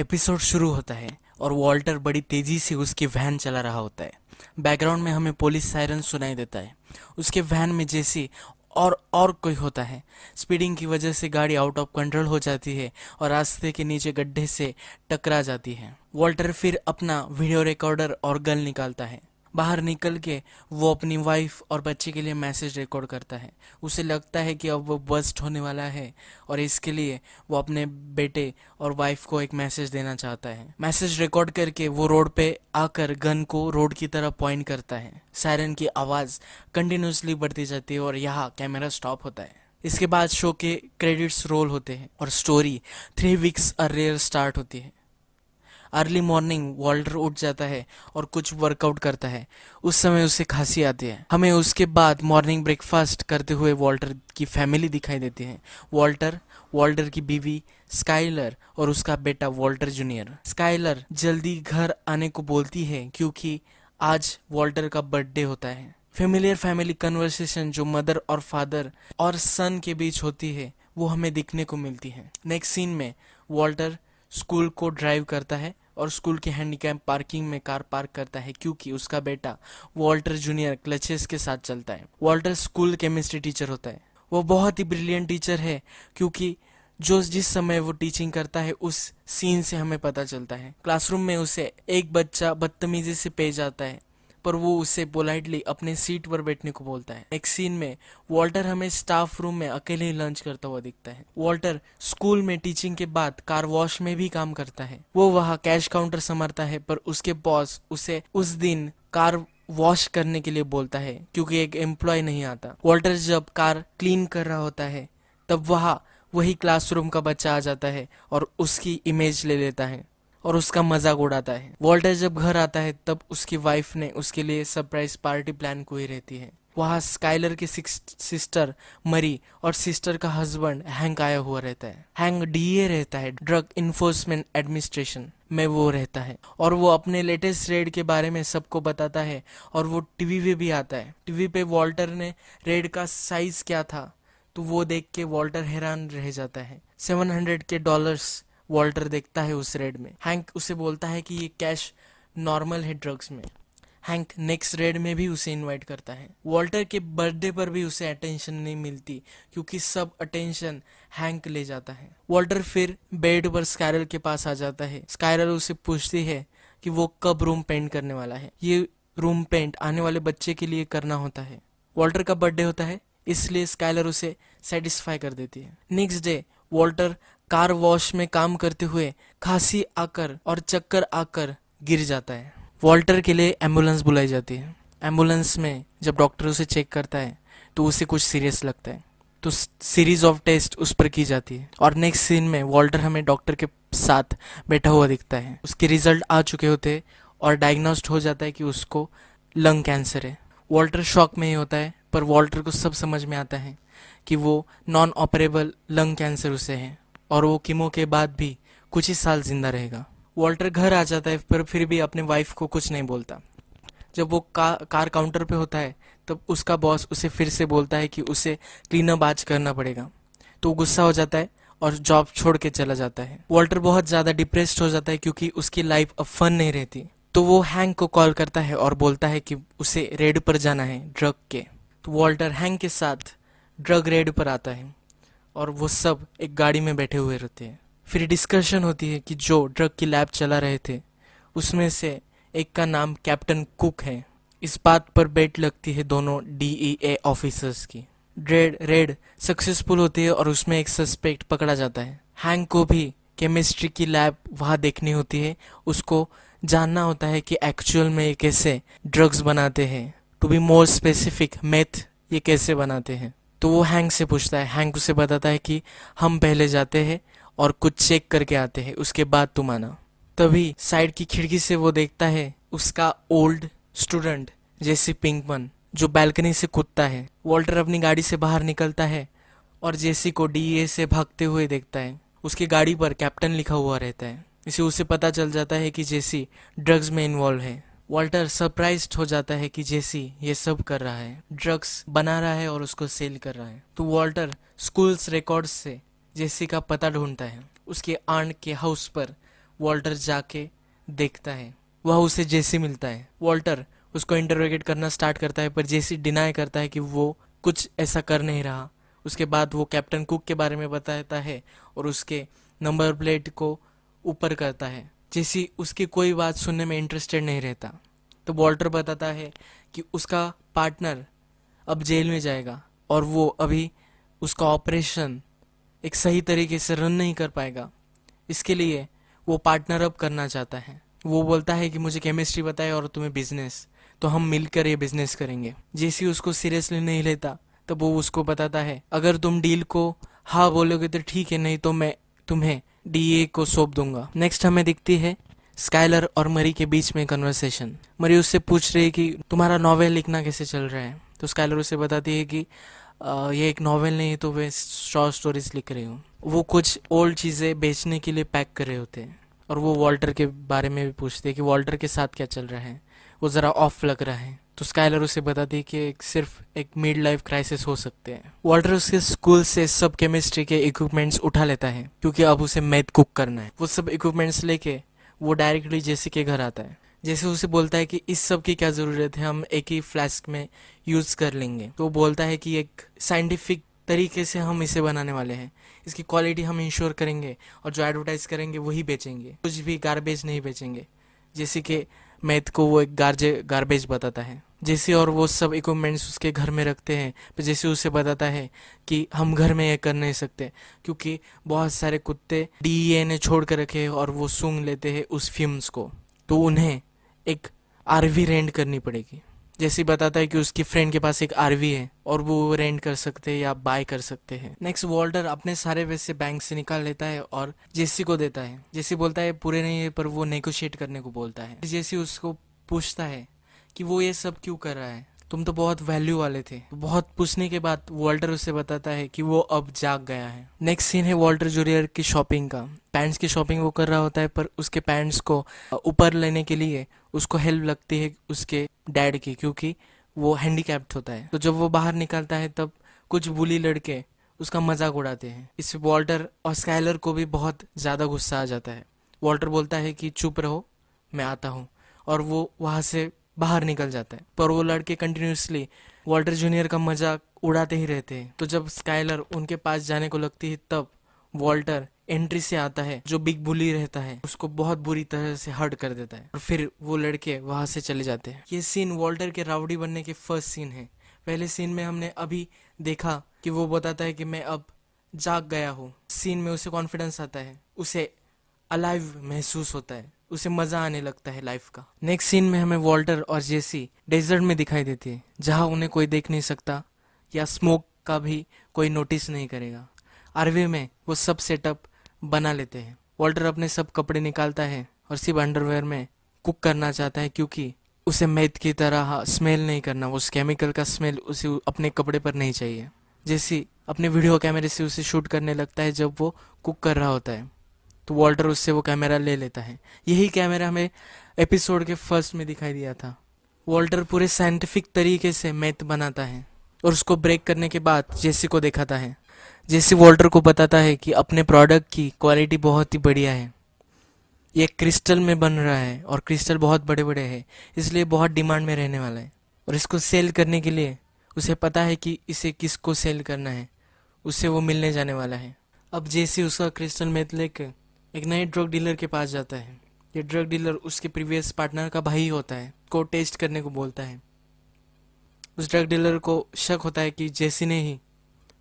episode शुरू होता है और वॉल्टर बड़ी तेज़ी से उसकी वैन चला रहा होता है बैकग्राउंड में हमें पुलिस सायरन सुनाई देता है उसके वैन में जैसी और और कोई होता है स्पीडिंग की वजह से गाड़ी आउट ऑफ कंट्रोल हो जाती है और रास्ते के नीचे गड्ढे से टकरा जाती है वॉल्टर फिर अपना वीडियो रिकॉर्डर और गल निकालता है बाहर निकल के वो अपनी वाइफ और बच्चे के लिए मैसेज रिकॉर्ड करता है उसे लगता है कि अब वो बस्ट होने वाला है और इसके लिए वो अपने बेटे और वाइफ को एक मैसेज देना चाहता है मैसेज रिकॉर्ड करके वो रोड पे आकर गन को रोड की तरफ पॉइंट करता है सायरन की आवाज़ कंटिन्यूसली बढ़ती जाती है और यहाँ कैमरा स्टॉप होता है इसके बाद शो के क्रेडिट्स रोल होते हैं और story three weeks rare start होती है अर्ली मॉर्निंग वॉल्टर उठ जाता है और कुछ वर्कआउट करता है उस समय उसे खांसी आती है हमें उसके बाद मॉर्निंग ब्रेकफास्ट करते हुए वॉल्टर की फैमिली दिखाई देती है वॉल्टर वॉल्टर की बीवी स्काइलर और उसका बेटा वॉल्टर जूनियर स्काइलर जल्दी घर आने को बोलती है क्योंकि आज वॉल्टर का बर्थडे होता है फेमिलियर फैमिली कन्वर्सेशन जो मदर और फादर और सन के बीच होती है वो हमें दिखने को मिलती है नेक्स्ट सीन में वॉल्टर स्कूल को ड्राइव करता है और स्कूल के हैंडीकैप पार्किंग में कार पार्क करता है क्योंकि उसका बेटा वॉल्टर जूनियर क्लचेस के साथ चलता है वॉल्टर स्कूल केमिस्ट्री टीचर होता है वो बहुत ही ब्रिलियंट टीचर है क्योंकि जो जिस समय वो टीचिंग करता है उस सीन से हमें पता चलता है क्लासरूम में उसे एक बच्चा बदतमीजी से पे आता है पर वो उसे पोलाइटली अपने सीट पर बैठने को बोलता है एक सीन में वॉल्टर हमें स्टाफ रूम में अकेले ही लंच करता हुआ दिखता है वॉल्टर स्कूल में टीचिंग के बाद कार वॉश में भी काम करता है वो वहाँ कैश काउंटर संभालता है पर उसके बॉस उसे उस दिन कार वॉश करने के लिए बोलता है क्योंकि एक एम्प्लॉय नहीं आता वॉल्टर जब कार क्लीन कर रहा होता है तब वहाँ वही क्लासरूम का बच्चा आ जाता है और उसकी इमेज ले लेता है और उसका मजाक उड़ाता है वॉल्टर जब घर आता है तब उसकी वाइफ ने उसके लिए सरप्राइज पार्टी प्लान की रहती है वहाँ स्काइलर की सिस्टर मरी और सिस्टर का हस्बैंड हैंक आया हुआ रहता है हैंक डीए रहता है ड्रग इन्फोर्समेंट एडमिनिस्ट्रेशन में वो रहता है और वो अपने लेटेस्ट रेड के बारे में सबको बताता है और वो टीवी पे भी आता है टीवी पे वॉल्टर ने रेड का साइज क्या था तो वो देख के वॉल्टर हैरान रह जाता है 700 के डॉलर्स वॉल्टर देखता है उस रेड में हैंक उसे बोलता है कि ये कैश नॉर्मल है ड्रग्स में हैंक नेक्स्ट रेड में भी उसे इनवाइट करता है वॉल्टर के बर्थडे पर भी उसे अटेंशन नहीं मिलती क्योंकि सब अटेंशन हैंक ले जाता है वॉल्टर फिर बेड पर स्कायरल के पास आ जाता है स्कायरल उसे पूछती है कि वो कब रूम पेंट करने वाला है ये रूम पेंट आने वाले बच्चे के लिए करना होता है वॉल्टर का बर्थडे होता है इसलिए स्काइलर उसे सेटिस्फाई कर देती है next day Walter car wash में काम करते हुए खांसी आकर और चक्कर आकर गिर जाता है वॉल्टर के लिए एम्बुलेंस बुलाई जाती है एम्बुलेंस में जब डॉक्टर उसे चेक करता है तो उसे कुछ सीरियस लगता है तो सीरीज ऑफ टेस्ट उस पर की जाती है और नेक्स्ट सीन में वॉल्टर हमें डॉक्टर के साथ बैठा हुआ दिखता है उसके रिजल्ट आ चुके होते हैं और डायग्नोस्ड हो जाता है कि उसको लंग कैंसर है वॉल्टर शॉक में ही होता है पर वॉल्टर को सब समझ में आता है कि वो नॉन ऑपरेबल लंग कैंसर उसे है और वो किमो के बाद भी कुछ ही साल जिंदा रहेगा वॉल्टर घर आ जाता है पर फिर भी अपने वाइफ को कुछ नहीं बोलता जब वो का, कार काउंटर पे होता है तब उसका बॉस उसे फिर से बोलता है कि उसे क्लीनअप आज करना पड़ेगा तो गुस्सा हो जाता है और जॉब छोड़ के चला जाता है वॉल्टर बहुत ज़्यादा डिप्रेस्ड हो जाता है क्योंकि उसकी लाइफ अब फन नहीं रहती तो वो हैंक को कॉल करता है और बोलता है कि उसे रेड पर जाना है ड्रग के तो वॉल्टर हैंक के साथ ड्रग रेड पर आता है और वो सब एक गाड़ी में बैठे हुए रहते हैं फिर डिस्कशन होती है कि जो ड्रग की लैब चला रहे थे उसमें से एक का नाम कैप्टन कुक है इस बात पर बैठ लगती है दोनों डी ऑफिसर्स e की ड्रेड रेड सक्सेसफुल होती है और उसमें एक सस्पेक्ट पकड़ा जाता है हैंग को भी केमिस्ट्री की लैब वहाँ देखनी होती है उसको जानना होता है कि एक्चुअल में ये कैसे ड्रग्स बनाते हैं to be more specific meth ये कैसे बनाते हैं तो वो हैंग से पूछता है हैंग उसे बताता है कि हम पहले जाते हैं और कुछ चेक करके आते हैं उसके बाद तुम आना तभी साइड की खिड़की से वो देखता है उसका ओल्ड स्टूडेंट जेसी पिंकमन जो बैल्कनी से कूदता है वॉल्टर अपनी गाड़ी से बाहर निकलता है और जेसी को डीए से भागते हुए देखता है उसकी गाड़ी पर कैप्टन लिखा हुआ रहता है इसे उसे पता चल जाता है कि जेसी ड्रग्स में इन्वॉल्व है वाल्टर सरप्राइज हो जाता है कि जेसी ये सब कर रहा है ड्रग्स बना रहा है और उसको सेल कर रहा है तो वाल्टर स्कूल्स रिकॉर्ड्स से जेसी का पता ढूंढता है उसके आंट के हाउस पर वाल्टर जाके देखता है वह उसे जेसी मिलता है वाल्टर उसको इंटरोगेट करना स्टार्ट करता है पर जेसी डिनाई करता है कि वो कुछ ऐसा कर नहीं रहा उसके बाद वो कैप्टन कुक के बारे में बताता है और उसके नंबर प्लेट को ऊपर करता है जैसी उसकी कोई बात सुनने में इंटरेस्टेड नहीं रहता तो वॉल्टर बताता है कि उसका पार्टनर अब जेल में जाएगा और वो अभी उसका ऑपरेशन एक सही तरीके से रन नहीं कर पाएगा इसके लिए वो पार्टनर अप करना चाहता है वो बोलता है कि मुझे केमिस्ट्री बताए और तुम्हें बिजनेस तो हम मिलकर ये बिजनेस करेंगे जैसे उसको सीरियसली नहीं लेता तब वो उसको बताता है अगर तुम डील को हाँ बोलोगे तो ठीक है नहीं तो मैं तुम्हें डीए को सौंप दूंगा नेक्स्ट हमें दिखती है स्काइलर और मरी के बीच में कन्वर्सेशन मरी उससे पूछ रही है कि तुम्हारा नॉवेल लिखना कैसे चल रहा है तो स्काइलर उसे बताती है कि आ, ये एक नॉवेल नहीं तो वे शॉर्ट स्टोरीज लिख रही हूँ वो कुछ ओल्ड चीज़ें बेचने के लिए पैक कर रहे होते हैं और वो वॉल्टर के बारे में भी पूछते हैं कि वॉल्टर के साथ क्या चल रहा है वो ज़रा ऑफ लग रहा है तो स्काइलर उसे बता दे कि एक सिर्फ एक मिड लाइफ क्राइसिस हो सकते हैं वॉल्टर उसके स्कूल से सब केमिस्ट्री के इक्विपमेंट्स उठा लेता है क्योंकि अब उसे मैथ कुक करना है वो सब इक्विपमेंट्स लेके वो डायरेक्टली जैसे के घर आता है जैसे उसे बोलता है कि इस सब की क्या ज़रूरत है हम एक ही फ्लास्क में यूज़ कर लेंगे तो बोलता है कि एक साइंटिफिक तरीके से हम इसे बनाने वाले हैं इसकी क्वालिटी हम इंश्योर करेंगे और जो एडवर्टाइज करेंगे वही बेचेंगे कुछ भी गार्बेज नहीं बेचेंगे जैसे कि मैथ को वो एक गार्जे गार्बेज बताता है जैसे और वो सब इक्विपमेंट्स उसके घर में रखते हैं तो जैसे उसे बताता है कि हम घर में ये कर नहीं सकते क्योंकि बहुत सारे कुत्ते डी e ने छोड़ कर रखे और वो सूंघ लेते हैं उस फ्यूम्स को तो उन्हें एक आरवी रेंट करनी पड़ेगी जैसे बताता है कि उसकी फ्रेंड के पास एक आरवी है और वो रेंट कर सकते हैं या बाय कर सकते हैं नेक्स्ट वॉल्डर अपने सारे पैसे बैंक से निकाल लेता है और जेसी को देता है जेसी बोलता है पूरे नहीं है पर वो नेगोशिएट करने को बोलता है जेसी उसको पूछता है कि वो ये सब क्यों कर रहा है तुम तो बहुत वैल्यू वाले थे बहुत पूछने के बाद वॉल्टर उसे बताता है कि वो अब जाग गया है नेक्स्ट सीन है वॉल्टर जूरियर की शॉपिंग का पैंट्स की शॉपिंग वो कर रहा होता है पर उसके पैंट्स को ऊपर लेने के लिए उसको हेल्प लगती है उसके डैड की क्योंकि वो हैंडीकैप्ड होता है तो जब वो बाहर निकलता है तब कुछ बुली लड़के उसका मजाक उड़ाते हैं इससे वॉल्टर और स्काइलर को भी बहुत ज़्यादा गुस्सा आ जाता है वॉल्टर बोलता है कि चुप रहो मैं आता हूँ और वो वहाँ से बाहर निकल जाता है पर वो लड़के कंटिन्यूसली वॉल्टर जूनियर का मजाक उड़ाते ही रहते हैं तो जब स्काइलर उनके पास जाने को लगती है तब वॉल्टर एंट्री से आता है जो बिग बुली रहता है उसको बहुत बुरी तरह से हर्ट कर देता है और फिर वो लड़के वहां से चले जाते हैं ये सीन वॉल्टर के रावड़ी बनने के फर्स्ट सीन है पहले सीन में हमने अभी देखा कि वो बताता है कि मैं अब जाग गया हूँ सीन में उसे कॉन्फिडेंस आता है उसे अलाइव महसूस होता है उसे मजा आने लगता है लाइफ का नेक्स्ट सीन में हमें वॉल्टर और जेसी डेजर्ट में दिखाई देती है जहाँ उन्हें कोई देख नहीं सकता या स्मोक का भी कोई नोटिस नहीं करेगा आरवे में वो सब सेटअप बना लेते हैं वॉल्टर अपने सब कपड़े निकालता है और सिर्फ अंडरवेयर में कुक करना चाहता है क्योंकि उसे मैथ की तरह स्मेल नहीं करना उस केमिकल का स्मेल उसे अपने कपड़े पर नहीं चाहिए जैसे अपने वीडियो कैमरे से उसे शूट करने लगता है जब वो कुक कर रहा होता है तो वॉल्टर उससे वो कैमरा ले लेता है यही कैमरा हमें एपिसोड के फर्स्ट में दिखाई दिया था वॉल्टर पूरे साइंटिफिक तरीके से मैथ बनाता है और उसको ब्रेक करने के बाद जेसी को देखाता है जेसी वॉल्टर को बताता है कि अपने प्रोडक्ट की क्वालिटी बहुत ही बढ़िया है ये क्रिस्टल में बन रहा है और क्रिस्टल बहुत बड़े बड़े हैं इसलिए बहुत डिमांड में रहने वाला है और इसको सेल करने के लिए उसे पता है कि इसे किसको सेल करना है उससे वो मिलने जाने वाला है अब जेसी उसका क्रिस्टल मेथ लेकर एक नए ड्रग डीलर के पास जाता है ये ड्रग डीलर उसके प्रीवियस पार्टनर का भाई होता है को टेस्ट करने को बोलता है उस ड्रग डीलर को शक होता है कि जेसी ने ही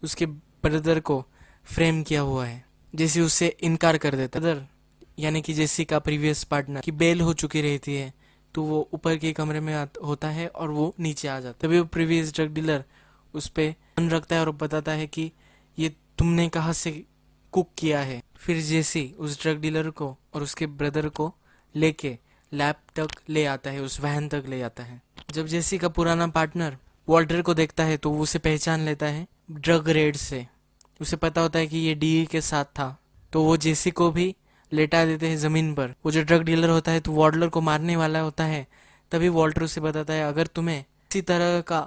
उसके ब्रदर को फ्रेम किया हुआ है जैसे उसे इनकार कर देता ब्रदर यानी कि जेसी का प्रीवियस पार्टनर की बेल हो चुकी रहती है तो वो ऊपर के कमरे में होता है और वो नीचे आ जाता है तभी वो प्रीवियस ड्रग डीलर उस पर मन रखता है और बताता है कि ये तुमने कहाँ से कुक किया है फिर जेसी उस ड्रग डीलर को और उसके ब्रदर को लेके लैब तक ले आता है उस वहन तक ले आता है जब जेसी का पुराना पार्टनर वॉल्टर को देखता है तो वो उसे पहचान लेता है ड्रग रेड से उसे पता होता है कि ये डी के साथ था तो वो जेसी को भी लेटा देते हैं ज़मीन पर वो जो ड्रग डीलर होता है तो वॉल्टर को मारने वाला होता है तभी वॉल्टर उसे बताता है अगर तुम्हें इसी तरह का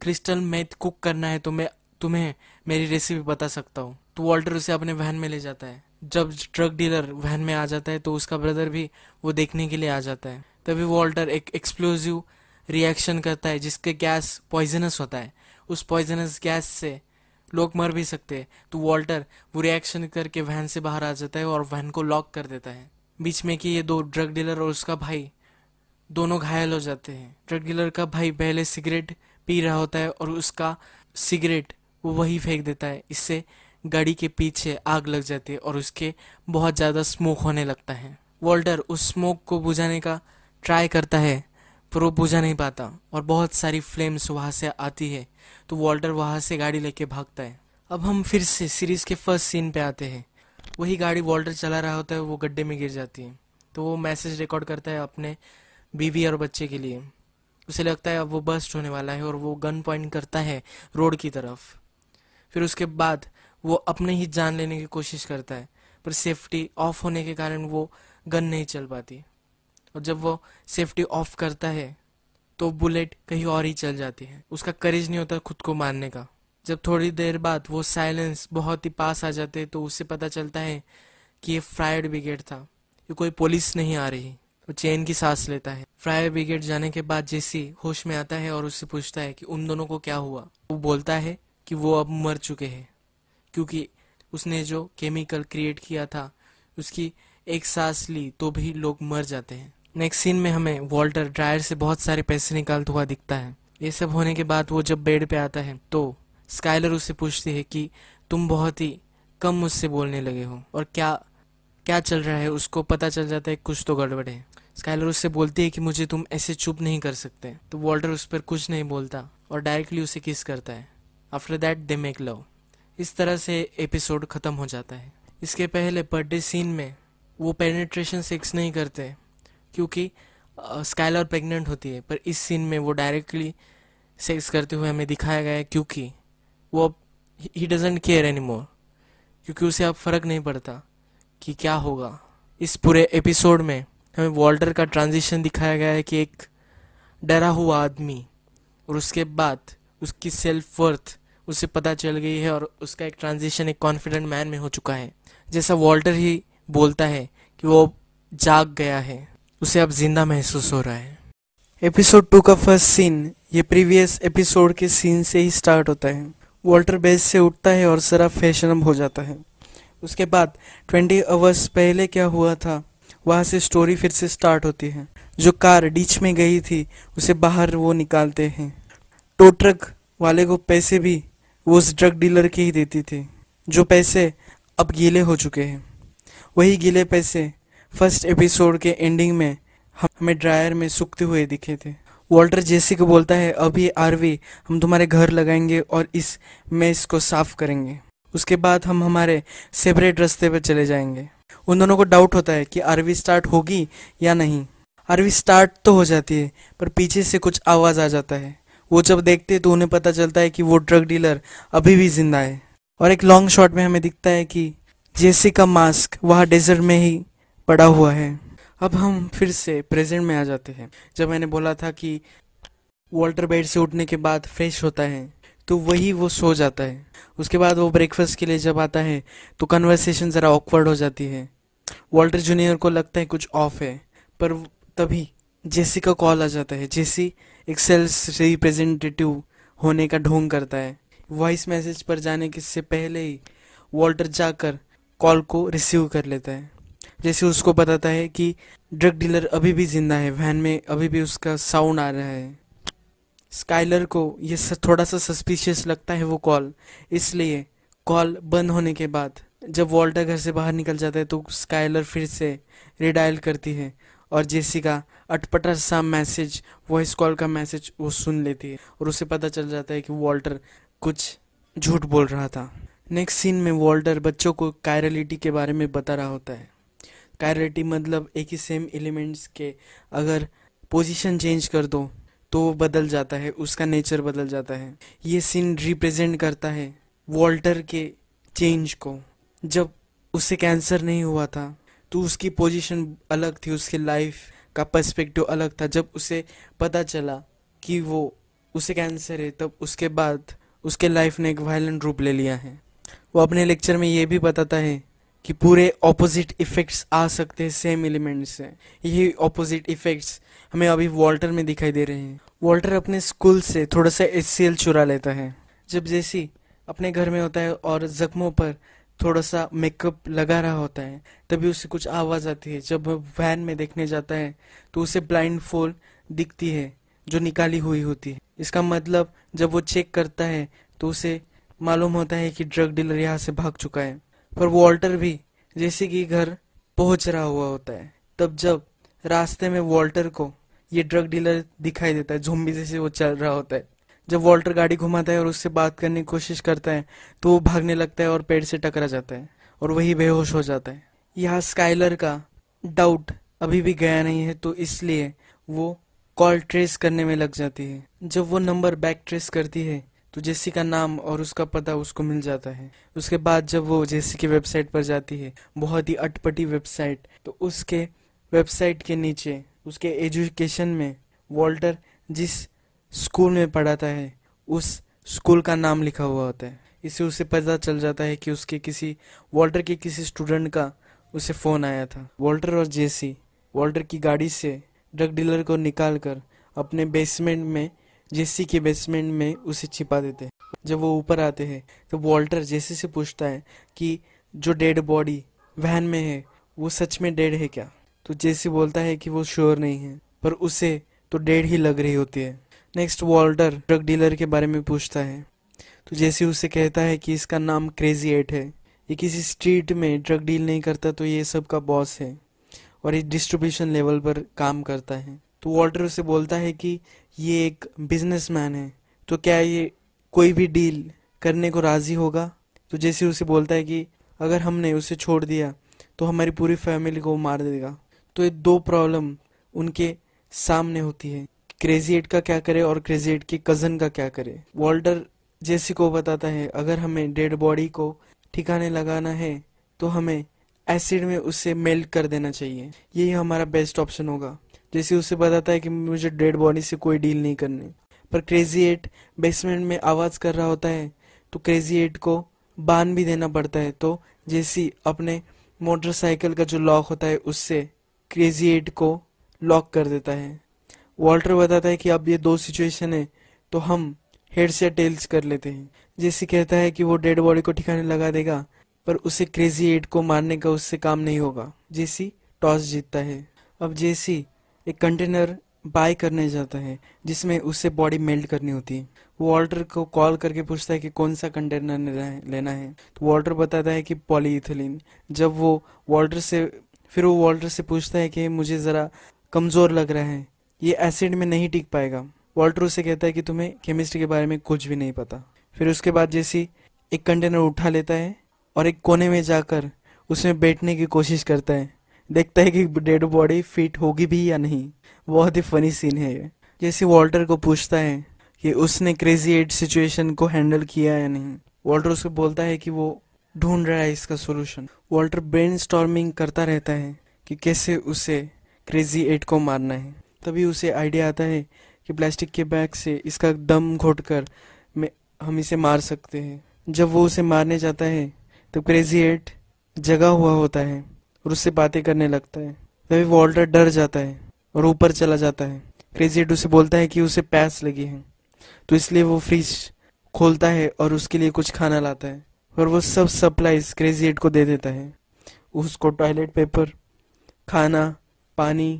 क्रिस्टल मैथ कुक करना है तो मैं तुम्हें मेरी रेसिपी बता सकता हूँ तो वॉल्टर उसे अपने वहन में ले जाता है जब ड्रग डीलर वहन में आ जाता है तो उसका ब्रदर भी वो देखने के लिए आ जाता है तभी वॉल्टर एक एक्सप्लोजिव रिएक्शन करता है जिसके गैस पॉइजनस होता है उस पॉइजनस गैस से लोग मर भी सकते हैं तो वॉल्टर वो रिएक्शन करके वहन से बाहर आ जाता है और वहन को लॉक कर देता है बीच में कि ये दो ड्रग डीलर और उसका भाई दोनों घायल हो जाते हैं ड्रग डीलर का भाई पहले सिगरेट पी रहा होता है और उसका सिगरेट वो वही फेंक देता है इससे गाड़ी के पीछे आग लग जाती है और उसके बहुत ज़्यादा स्मोक होने लगता है वॉल्टर उस स्मोक को बुझाने का ट्राई करता है पर वो बुझा नहीं पाता और बहुत सारी फ्लेम्स वहाँ से आती है तो वॉल्टर वहाँ से गाड़ी लेके भागता है अब हम फिर से सीरीज़ के फर्स्ट सीन पे आते हैं वही गाड़ी वॉल्टर चला रहा होता है वो गड्ढे में गिर जाती है तो वो मैसेज रिकॉर्ड करता है अपने बीवी और बच्चे के लिए उसे लगता है अब वो बस्ट होने वाला है और वो गन पॉइंट करता है रोड की तरफ फिर उसके बाद वो अपने ही जान लेने की कोशिश करता है पर सेफ्टी ऑफ होने के कारण वो गन नहीं चल पाती और जब वो सेफ्टी ऑफ करता है तो बुलेट कहीं और ही चल जाती है उसका करेज नहीं होता खुद को मारने का जब थोड़ी देर बाद वो साइलेंस बहुत ही पास आ जाते तो उससे पता चलता है कि ये फायर ब्रिगेड था ये कोई पुलिस नहीं आ रही वो चैन की सांस लेता है फायर ब्रिगेड जाने के बाद जेसी होश में आता है और उससे पूछता है कि उन दोनों को क्या हुआ वो बोलता है कि वो अब मर चुके हैं क्योंकि उसने जो केमिकल क्रिएट किया था उसकी एक सांस ली तो भी लोग मर जाते हैं नेक्स्ट सीन में हमें वॉल्टर ड्रायर से बहुत सारे पैसे निकालता हुआ दिखता है ये सब होने के बाद वो जब बेड पे आता है तो स्काइलर उससे पूछती है कि तुम बहुत ही कम मुझसे बोलने लगे हो और क्या क्या चल रहा है उसको पता चल जाता है कुछ तो गड़बड़ है स्काइलर उससे बोलती है कि मुझे तुम ऐसे चुप नहीं कर सकते तो वॉल्टर उस पर कुछ नहीं बोलता और डायरेक्टली उसे किस करता है after that they make love इस तरह से एपिसोड ख़त्म हो जाता है इसके पहले बर्थडे सीन में वो पेनिट्रेशन सेक्स नहीं करते क्योंकि स्काइलर प्रेग्नेंट होती है पर इस सीन में वो डायरेक्टली सेक्स करते हुए हमें दिखाया गया है क्योंकि वो अब he doesn't care any more क्योंकि उसे अब फ़र्क नहीं पड़ता कि क्या होगा इस पूरे एपिसोड में हमें वॉल्टर का ट्रांजिशन दिखाया गया है कि एक डरा हुआ आदमी और उसके बाद उसकी सेल्फ वर्थ उसे पता चल गई है और उसका एक ट्रांजिशन एक कॉन्फिडेंट मैन में हो चुका है जैसा वॉल्टर ही बोलता है कि वो जाग गया है उसे अब जिंदा महसूस हो रहा है एपिसोड टू का फर्स्ट सीन ये प्रीवियस एपिसोड के सीन से ही स्टार्ट होता है वॉल्टर बेस से उठता है और जरा फैशनब हो जाता है उसके बाद ट्वेंटी आवर्स पहले क्या हुआ था वहाँ से स्टोरी फिर से स्टार्ट होती है जो कार डिच में गई थी उसे बाहर वो निकालते हैं टो ट्रक वाले को पैसे भी वो उस ड्रग डीलर के ही देती थी जो पैसे अब गीले हो चुके हैं वही गीले पैसे फर्स्ट एपिसोड के एंडिंग में हम हमें ड्रायर में सूखते हुए दिखे थे वॉल्टर जेसी को बोलता है अभी आरवी हम तुम्हारे घर लगाएंगे और इस मेस को साफ करेंगे उसके बाद हम हमारे सेपरेट रास्ते पर चले जाएंगे उन दोनों को डाउट होता है कि आरवी स्टार्ट होगी या नहीं आरवी स्टार्ट तो हो जाती है पर पीछे से कुछ आवाज़ आ जाता है वो जब देखते तो उन्हें पता चलता है कि वो ड्रग डीलर अभी भी जिंदा है और एक लॉन्ग शॉट में हमें दिखता है कि जेसी का मास्क वहाँ डेजर्ट में ही पड़ा हुआ है अब हम फिर से प्रेजेंट में आ जाते हैं जब मैंने बोला था कि वॉल्टर बेड से उठने के बाद फ्रेश होता है तो वही वो सो जाता है उसके बाद वो ब्रेकफास्ट के लिए जब आता है तो कन्वर्सेशन ज़रा ऑकवर्ड हो जाती है वॉल्टर जूनियर को लगता है कुछ ऑफ है पर तभी जेसी का कॉल आ जाता है जेसी एक सेल्स रिप्रेजेंटेटिव होने का ढोंग करता है वॉइस मैसेज पर जाने के से पहले ही वॉल्टर जाकर कॉल को रिसीव कर लेता है जैसे उसको बताता है कि ड्रग डीलर अभी भी जिंदा है वैन में अभी भी उसका साउंड आ रहा है स्काइलर को ये थोड़ा सा सस्पिशियस लगता है वो कॉल इसलिए कॉल बंद होने के बाद जब वॉल्टर घर से बाहर निकल जाता है तो स्काइलर फिर से रिडायल करती है और जेसी का अटपटा सा मैसेज वॉइस कॉल का मैसेज वो सुन लेती है और उसे पता चल जाता है कि वॉल्टर कुछ झूठ बोल रहा था नेक्स्ट सीन में वॉल्टर बच्चों को कायरलिटी के बारे में बता रहा होता है कायरेटी मतलब एक ही सेम एलिमेंट्स के अगर पोजीशन चेंज कर दो तो वो बदल जाता है उसका नेचर बदल जाता है ये सीन रिप्रेजेंट करता है वॉल्टर के चेंज को जब उसे कैंसर नहीं हुआ था तो उसकी पोजीशन अलग थी उसकी लाइफ का पर्सपेक्टिव अलग था जब उसे पता चला कि वो उसे कैंसर है तब उसके बाद उसके लाइफ ने एक वायलेंट रूप ले लिया है वो अपने लेक्चर में ये भी बताता है कि पूरे ऑपोजिट इफ़ेक्ट्स आ सकते हैं सेम एलिमेंट से यही ऑपोजिट इफ़ेक्ट्स हमें अभी वॉल्टर में दिखाई दे रहे हैं वॉल्टर अपने स्कूल से थोड़ा सा एच चुरा लेता है जब जैसी अपने घर में होता है और जख्मों पर थोड़ा सा मेकअप लगा रहा होता है तभी उसे कुछ आवाज़ आती है जब वैन में देखने जाता है तो उसे ब्लाइंड फोल दिखती है जो निकाली हुई होती है इसका मतलब जब वो चेक करता है तो उसे मालूम होता है कि ड्रग डीलर यहाँ से भाग चुका है पर वॉल्टर भी जैसे कि घर पहुंच रहा हुआ होता है तब जब रास्ते में वॉल्टर को ये ड्रग डीलर दिखाई देता है झुम्बी जैसे वो चल रहा होता है जब वॉल्टर गाड़ी घुमाता है और उससे बात करने की कोशिश करता है तो वो भागने लगता है और पेड़ से टकरा जाता है और वही बेहोश हो जाता है यहाँ स्काइलर का डाउट अभी भी गया नहीं है तो इसलिए वो कॉल ट्रेस करने में लग जाती है जब वो नंबर बैक ट्रेस करती है तो जेसी का नाम और उसका पता उसको मिल जाता है उसके बाद जब वो जेसी की वेबसाइट पर जाती है बहुत ही अटपटी वेबसाइट तो उसके वेबसाइट के नीचे उसके एजुकेशन में वॉल्टर जिस स्कूल में पढ़ाता है उस स्कूल का नाम लिखा हुआ होता है इससे उसे पता चल जाता है कि उसके किसी वॉल्टर के किसी स्टूडेंट का उसे फ़ोन आया था वॉल्टर और जेसी वॉल्टर की गाड़ी से ड्रग डीलर को निकाल कर अपने बेसमेंट में जेसी के बेसमेंट में उसे छिपा देते हैं जब वो ऊपर आते हैं तो वॉल्टर जेसी से पूछता है कि जो डेड बॉडी वैन में है वो सच में डेड है क्या तो जेसी बोलता है कि वो श्योर नहीं है पर उसे तो डेड ही लग रही होती है नेक्स्ट वॉल्टर ड्रग डीलर के बारे में पूछता है तो जैसे उसे कहता है कि इसका नाम क्रेजी एट है ये किसी स्ट्रीट में ड्रग डील नहीं करता तो ये सब का बॉस है और ये डिस्ट्रीब्यूशन लेवल पर काम करता है तो वॉल्टर उसे बोलता है कि ये एक बिजनेसमैन है तो क्या ये कोई भी डील करने को राज़ी होगा तो जैसे उसे बोलता है कि अगर हमने उसे छोड़ दिया तो हमारी पूरी फैमिली को मार देगा तो ये दो प्रॉब्लम उनके सामने होती है क्रेजी एट का क्या करे और क्रेजी एट के कज़न का क्या करे वॉल्टर जेसी को बताता है अगर हमें डेड बॉडी को ठिकाने लगाना है तो हमें एसिड में उसे मेल्ट कर देना चाहिए यही हमारा बेस्ट ऑप्शन होगा जैसे उसे बताता है कि मुझे डेड बॉडी से कोई डील नहीं करनी पर क्रेजी एट बेसमेंट में आवाज़ कर रहा होता है तो क्रेजी एट को बांध भी देना पड़ता है तो जैसी अपने मोटरसाइकिल का जो लॉक होता है उससे क्रेजी एट को लॉक कर देता है वॉल्टर बताता है कि अब ये दो सिचुएशन है तो हम हेड्स या टेल्स कर लेते हैं जैसे कहता है कि वो डेड बॉडी को ठिकाने लगा देगा पर उसे क्रेजी एट को मारने का उससे काम नहीं होगा जेसी टॉस जीतता है अब जेसी एक कंटेनर बाय करने जाता है जिसमें उससे बॉडी मेल्ट करनी होती है वो वॉल्टर को कॉल करके पूछता है कि कौन सा कंटेनर लेना है तो वॉल्टर बताता है कि पॉलीथिलीन जब वो वॉल्टर से फिर वो वॉल्टर से पूछता है कि मुझे ज़रा कमज़ोर लग रहा है ये एसिड में नहीं टिक पाएगा वॉल्टर उसे कहता है कि तुम्हें केमिस्ट्री के बारे में कुछ भी नहीं पता फिर उसके बाद जैसी एक कंटेनर उठा लेता है और एक कोने में जाकर उसमें बैठने की कोशिश करता है देखता है कि डेड बॉडी फिट होगी भी या नहीं बहुत ही फनी सीन है ये जैसे वॉल्टर को पूछता है कि उसने क्रेजी एड सिचुएशन को हैंडल किया या नहीं वॉल्टर उसको बोलता है कि वो ढूंढ रहा है इसका सोल्यूशन वॉल्टर ब्रेन करता रहता है कि कैसे उसे क्रेजी एट को मारना है तभी उसे आइडिया आता है कि प्लास्टिक के बैग से इसका दम घोट कर हम इसे मार सकते हैं जब वो उसे मारने जाता है तो क्रेजी एट जगा हुआ होता है और उससे बातें करने लगता है तभी वॉल्टर डर जाता है और ऊपर चला जाता है क्रेजी एड उसे बोलता है कि उसे प्यास लगी है तो इसलिए वो फ्रिज खोलता है और उसके लिए कुछ खाना लाता है और वो सब सप्लाईज क्रेजी एड को दे देता है उसको टॉयलेट पेपर खाना पानी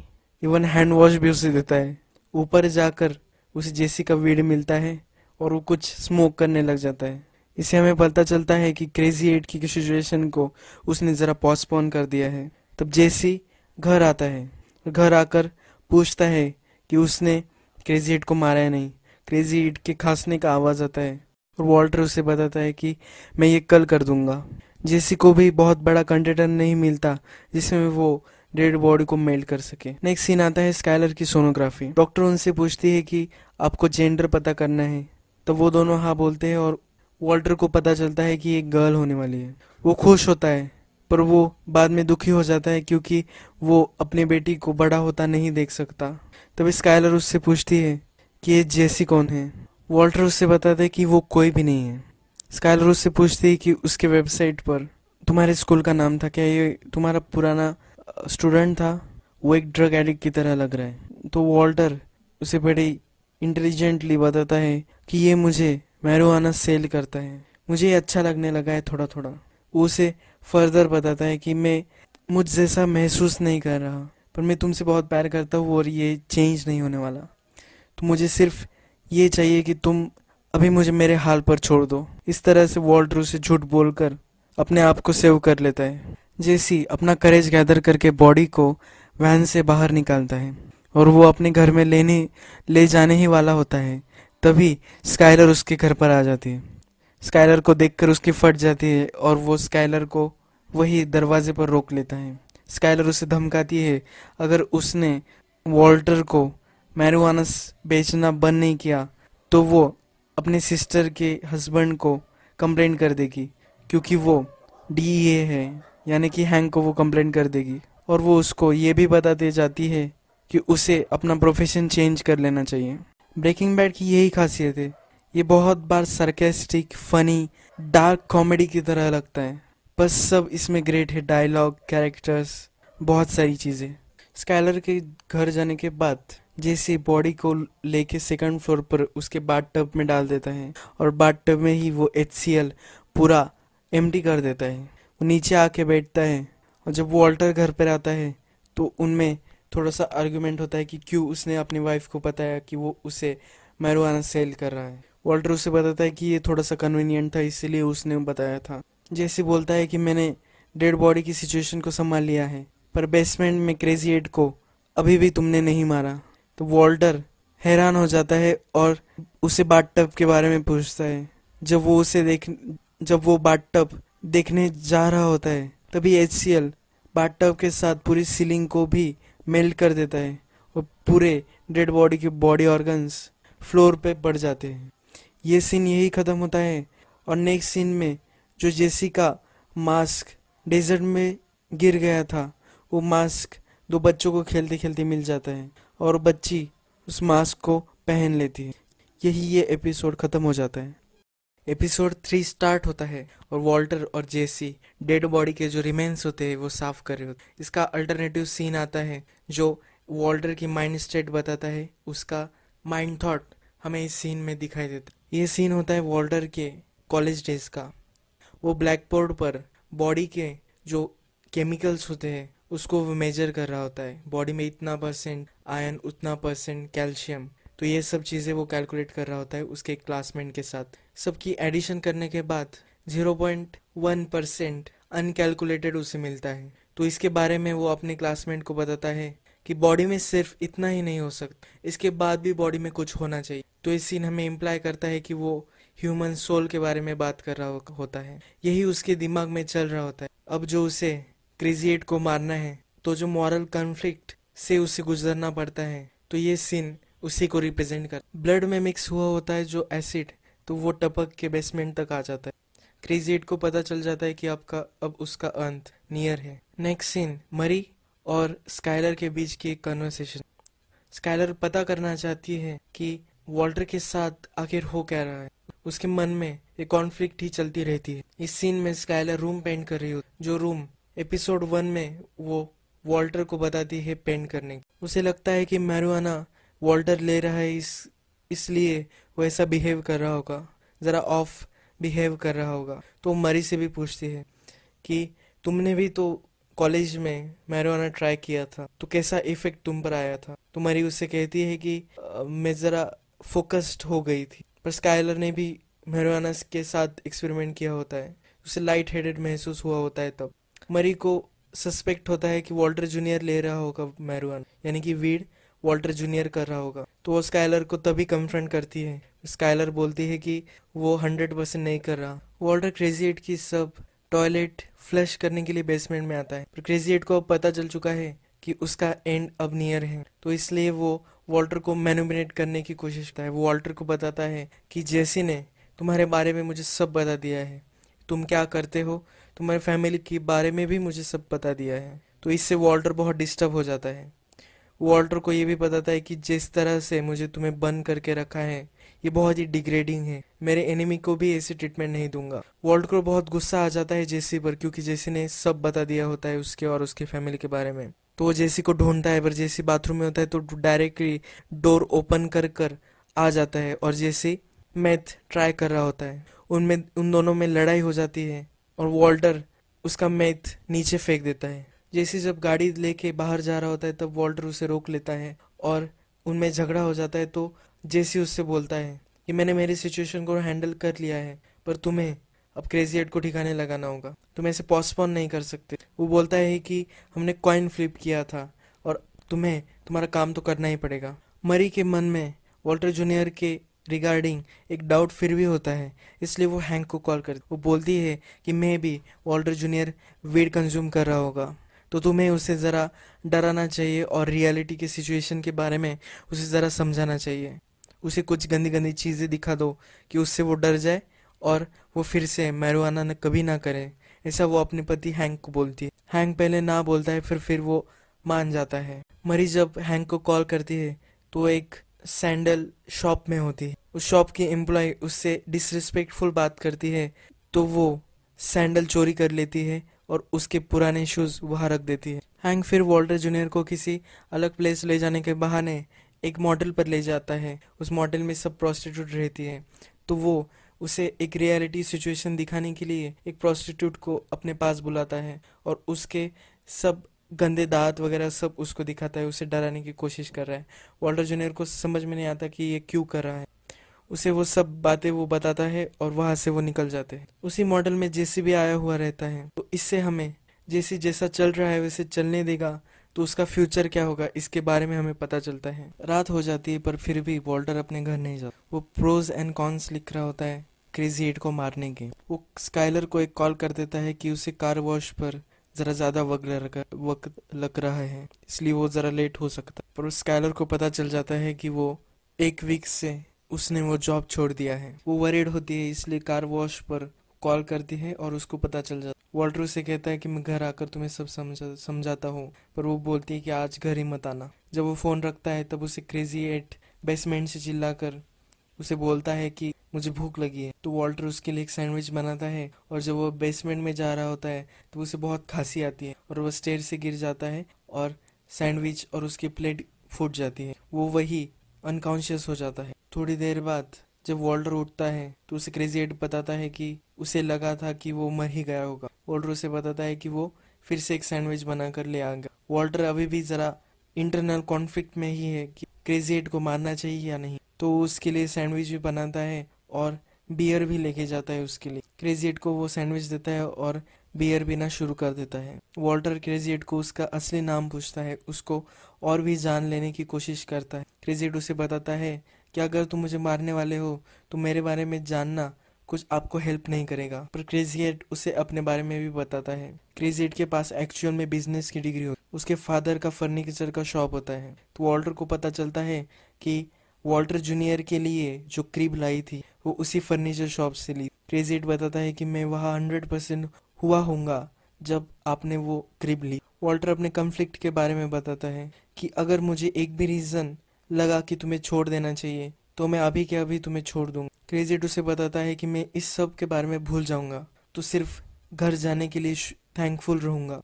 इवन हैंड वॉश भी उसे देता है ऊपर जाकर उसे जेसी का वीड मिलता है और वो कुछ स्मोक करने लग जाता है इससे हमें पता चलता है कि क्रेजी एट की सिचुएशन को उसने ज़रा पोस्टपोन कर दिया है तब जेसी घर आता है घर आकर पूछता है कि उसने क्रेजी एट को मारा है नहीं क्रेजी एट के खांसने का आवाज़ आता है और वॉल्टर उसे बताता है कि मैं ये कल कर दूंगा जेसी को भी बहुत बड़ा कंटेनर नहीं मिलता जिसमें वो डेड बॉडी को मेल्ट कर सके नेक्स्ट सीन आता है स्काइलर की सोनोग्राफी डॉक्टर उनसे पूछती है कि आपको जेंडर पता करना है तो वो दोनों हाँ बोलते हैं और वॉल्टर को पता चलता है कि एक गर्ल होने वाली है वो खुश होता है पर वो बाद में दुखी हो जाता है क्योंकि वो अपने बेटी को बड़ा होता नहीं देख सकता तभी स्काइलर उससे पूछती है कि ये जेसी कौन है वॉल्टर उससे बताता है कि वो कोई भी नहीं है स्काइलर उससे पूछती है कि उसके वेबसाइट पर तुम्हारे स्कूल का नाम था क्या ये तुम्हारा पुराना स्टूडेंट था वो एक ड्रग एडिक्ट की तरह लग रहा है तो वॉल्टर उसे बड़े इंटेलिजेंटली बताता है कि ये मुझे मैरुआना सेल करता है मुझे अच्छा लगने लगा है थोड़ा थोड़ा उसे फर्दर बताता है कि मैं मुझ जैसा महसूस नहीं कर रहा पर मैं तुमसे बहुत प्यार करता हूँ और ये चेंज नहीं होने वाला तो मुझे सिर्फ ये चाहिए कि तुम अभी मुझे मेरे हाल पर छोड़ दो इस तरह से वॉल्टर से झूठ बोलकर अपने आप को सेव कर लेता है जेसी अपना करेज गैदर करके बॉडी को वैन से बाहर निकालता है और वो अपने घर में लेने ले जाने ही वाला होता है तभी स्काइलर उसके घर पर आ जाती है स्काइलर को देखकर उसकी फट जाती है और वो स्काइलर को वही दरवाजे पर रोक लेता है स्काइलर उसे धमकाती है अगर उसने वॉल्टर को मैरुआनस बेचना बंद नहीं किया तो वो अपने सिस्टर के हस्बैंड को कंप्लेन कर देगी क्योंकि वो डी ए है यानी कि हैंग को वो कंप्लेन कर देगी और वो उसको ये भी बता दे जाती है कि उसे अपना प्रोफेशन चेंज कर लेना चाहिए ब्रेकिंग बैड की यही खासियत है ये बहुत बार सरकेस्टिक फनी डार्क कॉमेडी की तरह लगता है बस सब इसमें ग्रेट है डायलॉग कैरेक्टर्स बहुत सारी चीज़ें स्काइलर के घर जाने के बाद जैसे बॉडी को लेके सेकंड फ्लोर पर उसके बाद टब में डाल देता है और बाट टब में ही वो एच पूरा एम कर देता है वो नीचे आके बैठता है और जब वो घर पर आता है तो उनमें थोड़ा सा आर्ग्यूमेंट होता है कि क्यों उसने अपनी वाइफ को बताया कि वो उसे मैरुआना सेल कर रहा है वॉल्टर उसे बताता है कि ये थोड़ा सा कन्वीनियंट था इसीलिए उसने बताया था जैसे बोलता है कि मैंने डेड बॉडी की सिचुएशन को संभाल लिया है पर बेसमेंट में क्रेजी एड को अभी भी तुमने नहीं मारा तो वॉल्टर हैरान हो जाता है और उसे बाटटप के बारे में पूछता है जब वो उसे देख जब वो बाटटप देखने जा रहा होता है तभी एच सी एल बाटटप के साथ पूरी सीलिंग को भी मेल्ट कर देता है और पूरे डेड बॉडी के बॉडी ऑर्गन्स फ्लोर पे पड़ जाते हैं ये सीन यही ख़त्म होता है और नेक्स्ट सीन में जो जेसी का मास्क डेजर्ट में गिर गया था वो मास्क दो बच्चों को खेलते खेलते मिल जाता है और बच्ची उस मास्क को पहन लेती है यही ये एपिसोड ख़त्म हो जाता है एपिसोड थ्री स्टार्ट होता है और वॉल्टर और जेसी डेड बॉडी के जो रिमेन्स होते हैं वो साफ कर रहे होते हैं इसका अल्टरनेटिव सीन आता है जो वॉल्टर की माइंड स्टेट बताता है उसका माइंड थॉट हमें इस सीन में दिखाई देता है ये सीन होता है वॉल्टर के कॉलेज डेज का वो ब्लैक बोर्ड पर बॉडी के जो केमिकल्स होते हैं उसको वो मेजर कर रहा होता है बॉडी में इतना परसेंट आयन उतना परसेंट कैल्शियम तो ये सब चीज़ें वो कैलकुलेट कर रहा होता है उसके क्लासमेट के साथ सबकी एडिशन करने के बाद 0.1 परसेंट अनकैलकुलेटेड उसे मिलता है तो इसके बारे में वो अपने क्लासमेट को बताता है कि बॉडी में सिर्फ इतना ही नहीं हो सकता इसके बाद भी बॉडी में कुछ होना चाहिए तो इस सीन हमें इम्प्लाई करता है कि वो ह्यूमन सोल के बारे में बात कर रहा होता है यही उसके दिमाग में चल रहा होता है अब जो उसे क्रिजिएट को मारना है तो जो मॉरल कॉन्फ्लिक्ट से उसे गुजरना पड़ता है तो ये सीन उसी को रिप्रेजेंट कर ब्लड में मिक्स हुआ होता है जो एसिड तो वो टपक के बेसमेंट तक आ जाता है क्रेजी एट को पता चल जाता है कि आपका अब उसका अंत नियर है नेक्स्ट सीन मरी और स्काइलर के बीच की एक कन्वर्सेशन स्काइलर पता करना चाहती है कि वॉल्टर के साथ आखिर हो क्या रहा है उसके मन में ये कॉन्फ्लिक्ट ही चलती रहती है इस सीन में स्काइलर रूम पेंट कर रही होती जो रूम एपिसोड वन में वो वॉल्टर को बताती है पेंट करने की उसे लगता है कि मैरुआना वॉल्टर ले रहा है इस इसलिए वो ऐसा बिहेव कर रहा होगा ज़रा ऑफ बिहेव कर रहा होगा तो मरी से भी पूछती है कि तुमने भी तो कॉलेज में मैरोना ट्राई किया था तो कैसा इफेक्ट तुम पर आया था तो मरी उससे कहती है कि आ, मैं ज़रा फोकस्ड हो गई थी पर स्काइलर ने भी मैरोना के साथ एक्सपेरिमेंट किया होता है उसे लाइट हेडेड महसूस हुआ होता है तब मरी को सस्पेक्ट होता है कि वॉल्टर जूनियर ले रहा होगा मैरुआन यानी कि वीड वॉल्टर जूनियर कर रहा होगा तो वो स्काइलर को तभी कन्फ्रंट करती है स्काइलर बोलती है कि वो हंड्रेड परसेंट नहीं कर रहा वॉल्टर क्रेजी एट की सब टॉयलेट फ्लश करने के लिए बेसमेंट में आता है पर क्रेजी एट को अब पता चल चुका है कि उसका एंड अब नियर है तो इसलिए वो वॉल्टर को मैनुमिनेट करने की कोशिश करता है वो वॉल्टर को बताता है कि जेसी ने तुम्हारे बारे में मुझे सब बता दिया है तुम क्या करते हो तुम्हारे फैमिली के बारे में भी मुझे सब बता दिया है तो इससे वॉल्टर बहुत डिस्टर्ब हो जाता है वॉल्टर को ये भी पता है कि जिस तरह से मुझे तुम्हें बंद करके रखा है ये बहुत ही डिग्रेडिंग है मेरे एनिमी को भी ऐसी ट्रीटमेंट नहीं दूंगा वॉल्टर को बहुत गुस्सा आ जाता है जेसी पर क्योंकि जेसी ने सब बता दिया होता है उसके और उसके फैमिली के बारे में तो वो जेसी को ढूंढता है पर जेसी बाथरूम में होता है तो डायरेक्टली डोर ओपन कर कर आ जाता है और जेसी मैथ ट्राई कर रहा होता है उनमें उन दोनों में लड़ाई हो जाती है और वॉल्टर उसका मैथ नीचे फेंक देता है जैसे जब गाड़ी लेके बाहर जा रहा होता है तब वॉल्टर उसे रोक लेता है और उनमें झगड़ा हो जाता है तो जैसे उससे बोलता है कि मैंने मेरी सिचुएशन को हैंडल कर लिया है पर तुम्हें अब क्रेजी एड को ठिकाने लगाना होगा तुम ऐसे पॉस्टपोन नहीं कर सकते वो बोलता है कि हमने कॉइन फ्लिप किया था और तुम्हें तुम्हारा काम तो करना ही पड़ेगा मरी के मन में वॉल्टर जूनियर के रिगार्डिंग एक डाउट फिर भी होता है इसलिए वो हैंक को कॉल कर वो बोलती है कि मैं भी वॉल्टर जूनियर वीड कंज्यूम कर रहा होगा तो तुम्हें उसे ज़रा डराना चाहिए और रियलिटी के सिचुएशन के बारे में उसे ज़रा समझाना चाहिए उसे कुछ गंदी गंदी चीज़ें दिखा दो कि उससे वो डर जाए और वो फिर से मैरुआना न कभी ना करे ऐसा वो अपने पति हैंक को बोलती है हैंक पहले ना बोलता है फिर फिर वो मान जाता है मरी जब हैंक को कॉल करती है तो एक सैंडल शॉप में होती है उस शॉप की एम्प्लॉय उससे डिसरिस्पेक्टफुल बात करती है तो वो सैंडल चोरी कर लेती है और उसके पुराने शूज़ वहाँ रख देती है हैंग फिर वॉल्टर जूनियर को किसी अलग प्लेस ले जाने के बहाने एक मॉडल पर ले जाता है उस मॉडल में सब प्रॉस्टिट्यूट रहती है तो वो उसे एक रियलिटी सिचुएशन दिखाने के लिए एक प्रॉस्टिट्यूट को अपने पास बुलाता है और उसके सब गंदे दांत वगैरह सब उसको दिखाता है उसे डराने की कोशिश कर रहा है वॉल्टर जूनियर को समझ में नहीं आता कि ये क्यों कर रहा है उसे वो सब बातें वो बताता है और वहाँ से वो निकल जाते हैं उसी मॉडल में जेसी भी आया हुआ रहता है तो इससे हमें जेसी जैसा चल रहा है वैसे चलने देगा तो उसका फ्यूचर क्या होगा इसके बारे में हमें पता चलता है रात हो जाती है पर फिर भी वॉल्टर अपने घर नहीं जाता वो प्रोज एंड कॉन्स लिख रहा होता है क्रेजी एट को मारने के वो स्काइलर को एक कॉल कर देता है कि उसे कार वॉश पर ज़रा ज़्यादा वक्त लग रहा है इसलिए वो ज़रा लेट हो सकता है पर स्काइलर को पता चल जाता है कि वो एक वीक से उसने वो जॉब छोड़ दिया है वो वरीड होती है इसलिए कार वॉश पर कॉल करती है और उसको पता चल जाता वॉल्टर उसे कहता है कि मैं घर आकर तुम्हें सब समझा समझाता हूँ पर वो बोलती है कि आज घर ही मत आना जब वो फ़ोन रखता है तब उसे क्रेजी एट बेसमेंट से चिल्लाकर उसे बोलता है कि मुझे भूख लगी है तो वॉल्टर उसके लिए एक सैंडविच बनाता है और जब वो बेसमेंट में जा रहा होता है तो उसे बहुत खांसी आती है और वह स्टेयर से गिर जाता है और सैंडविच और उसकी प्लेट फूट जाती है वो वही अनकॉन्शियस हो जाता है थोड़ी देर बाद जब वॉल्डर उठता है तो उसे क्रेजी एड बताता है कि उसे लगा था कि वो मर ही गया होगा वॉल्डर उसे बताता है कि वो फिर से एक सैंडविच बनाकर ले आएगा वॉल्टर अभी भी ज़रा इंटरनल कॉन्फ्लिक्ट में ही है कि क्रेजी एड को मारना चाहिए या नहीं तो उसके लिए सैंडविच भी बनाता है और बियर भी लेके जाता है उसके लिए क्रेजी एड को वो सैंडविच देता है और बियर पीना शुरू कर देता है वॉल्टर क्रेजिएट को उसका असली नाम पूछता है उसको और भी जान लेने की कोशिश करता है क्रेजिएट उसे बताता है कि अगर तुम मुझे मारने वाले हो तो मेरे बारे में जानना कुछ आपको हेल्प नहीं करेगा पर क्रेजिएट उसे अपने बारे में भी बताता है क्रेजिएट के पास एक्चुअल में बिजनेस की डिग्री होती उसके फादर का फर्नीचर का शॉप होता है तो वॉल्टर को पता चलता है कि वॉल्टर जूनियर के लिए जो क्रीब लाई थी वो उसी फर्नीचर शॉप से ली क्रेजिएट बताता है कि मैं वहाँ हंड्रेड परसेंट हुआ होगा जब आपने वो क्रिब ली वॉल्टर अपने कन्फ्लिक्ट के बारे में बताता है कि अगर मुझे एक भी रीज़न लगा कि तुम्हें छोड़ देना चाहिए तो मैं अभी के अभी तुम्हें छोड़ दूंगा क्रेजिट उसे बताता है कि मैं इस सब के बारे में भूल जाऊंगा तो सिर्फ घर जाने के लिए थैंकफुल रहूंगा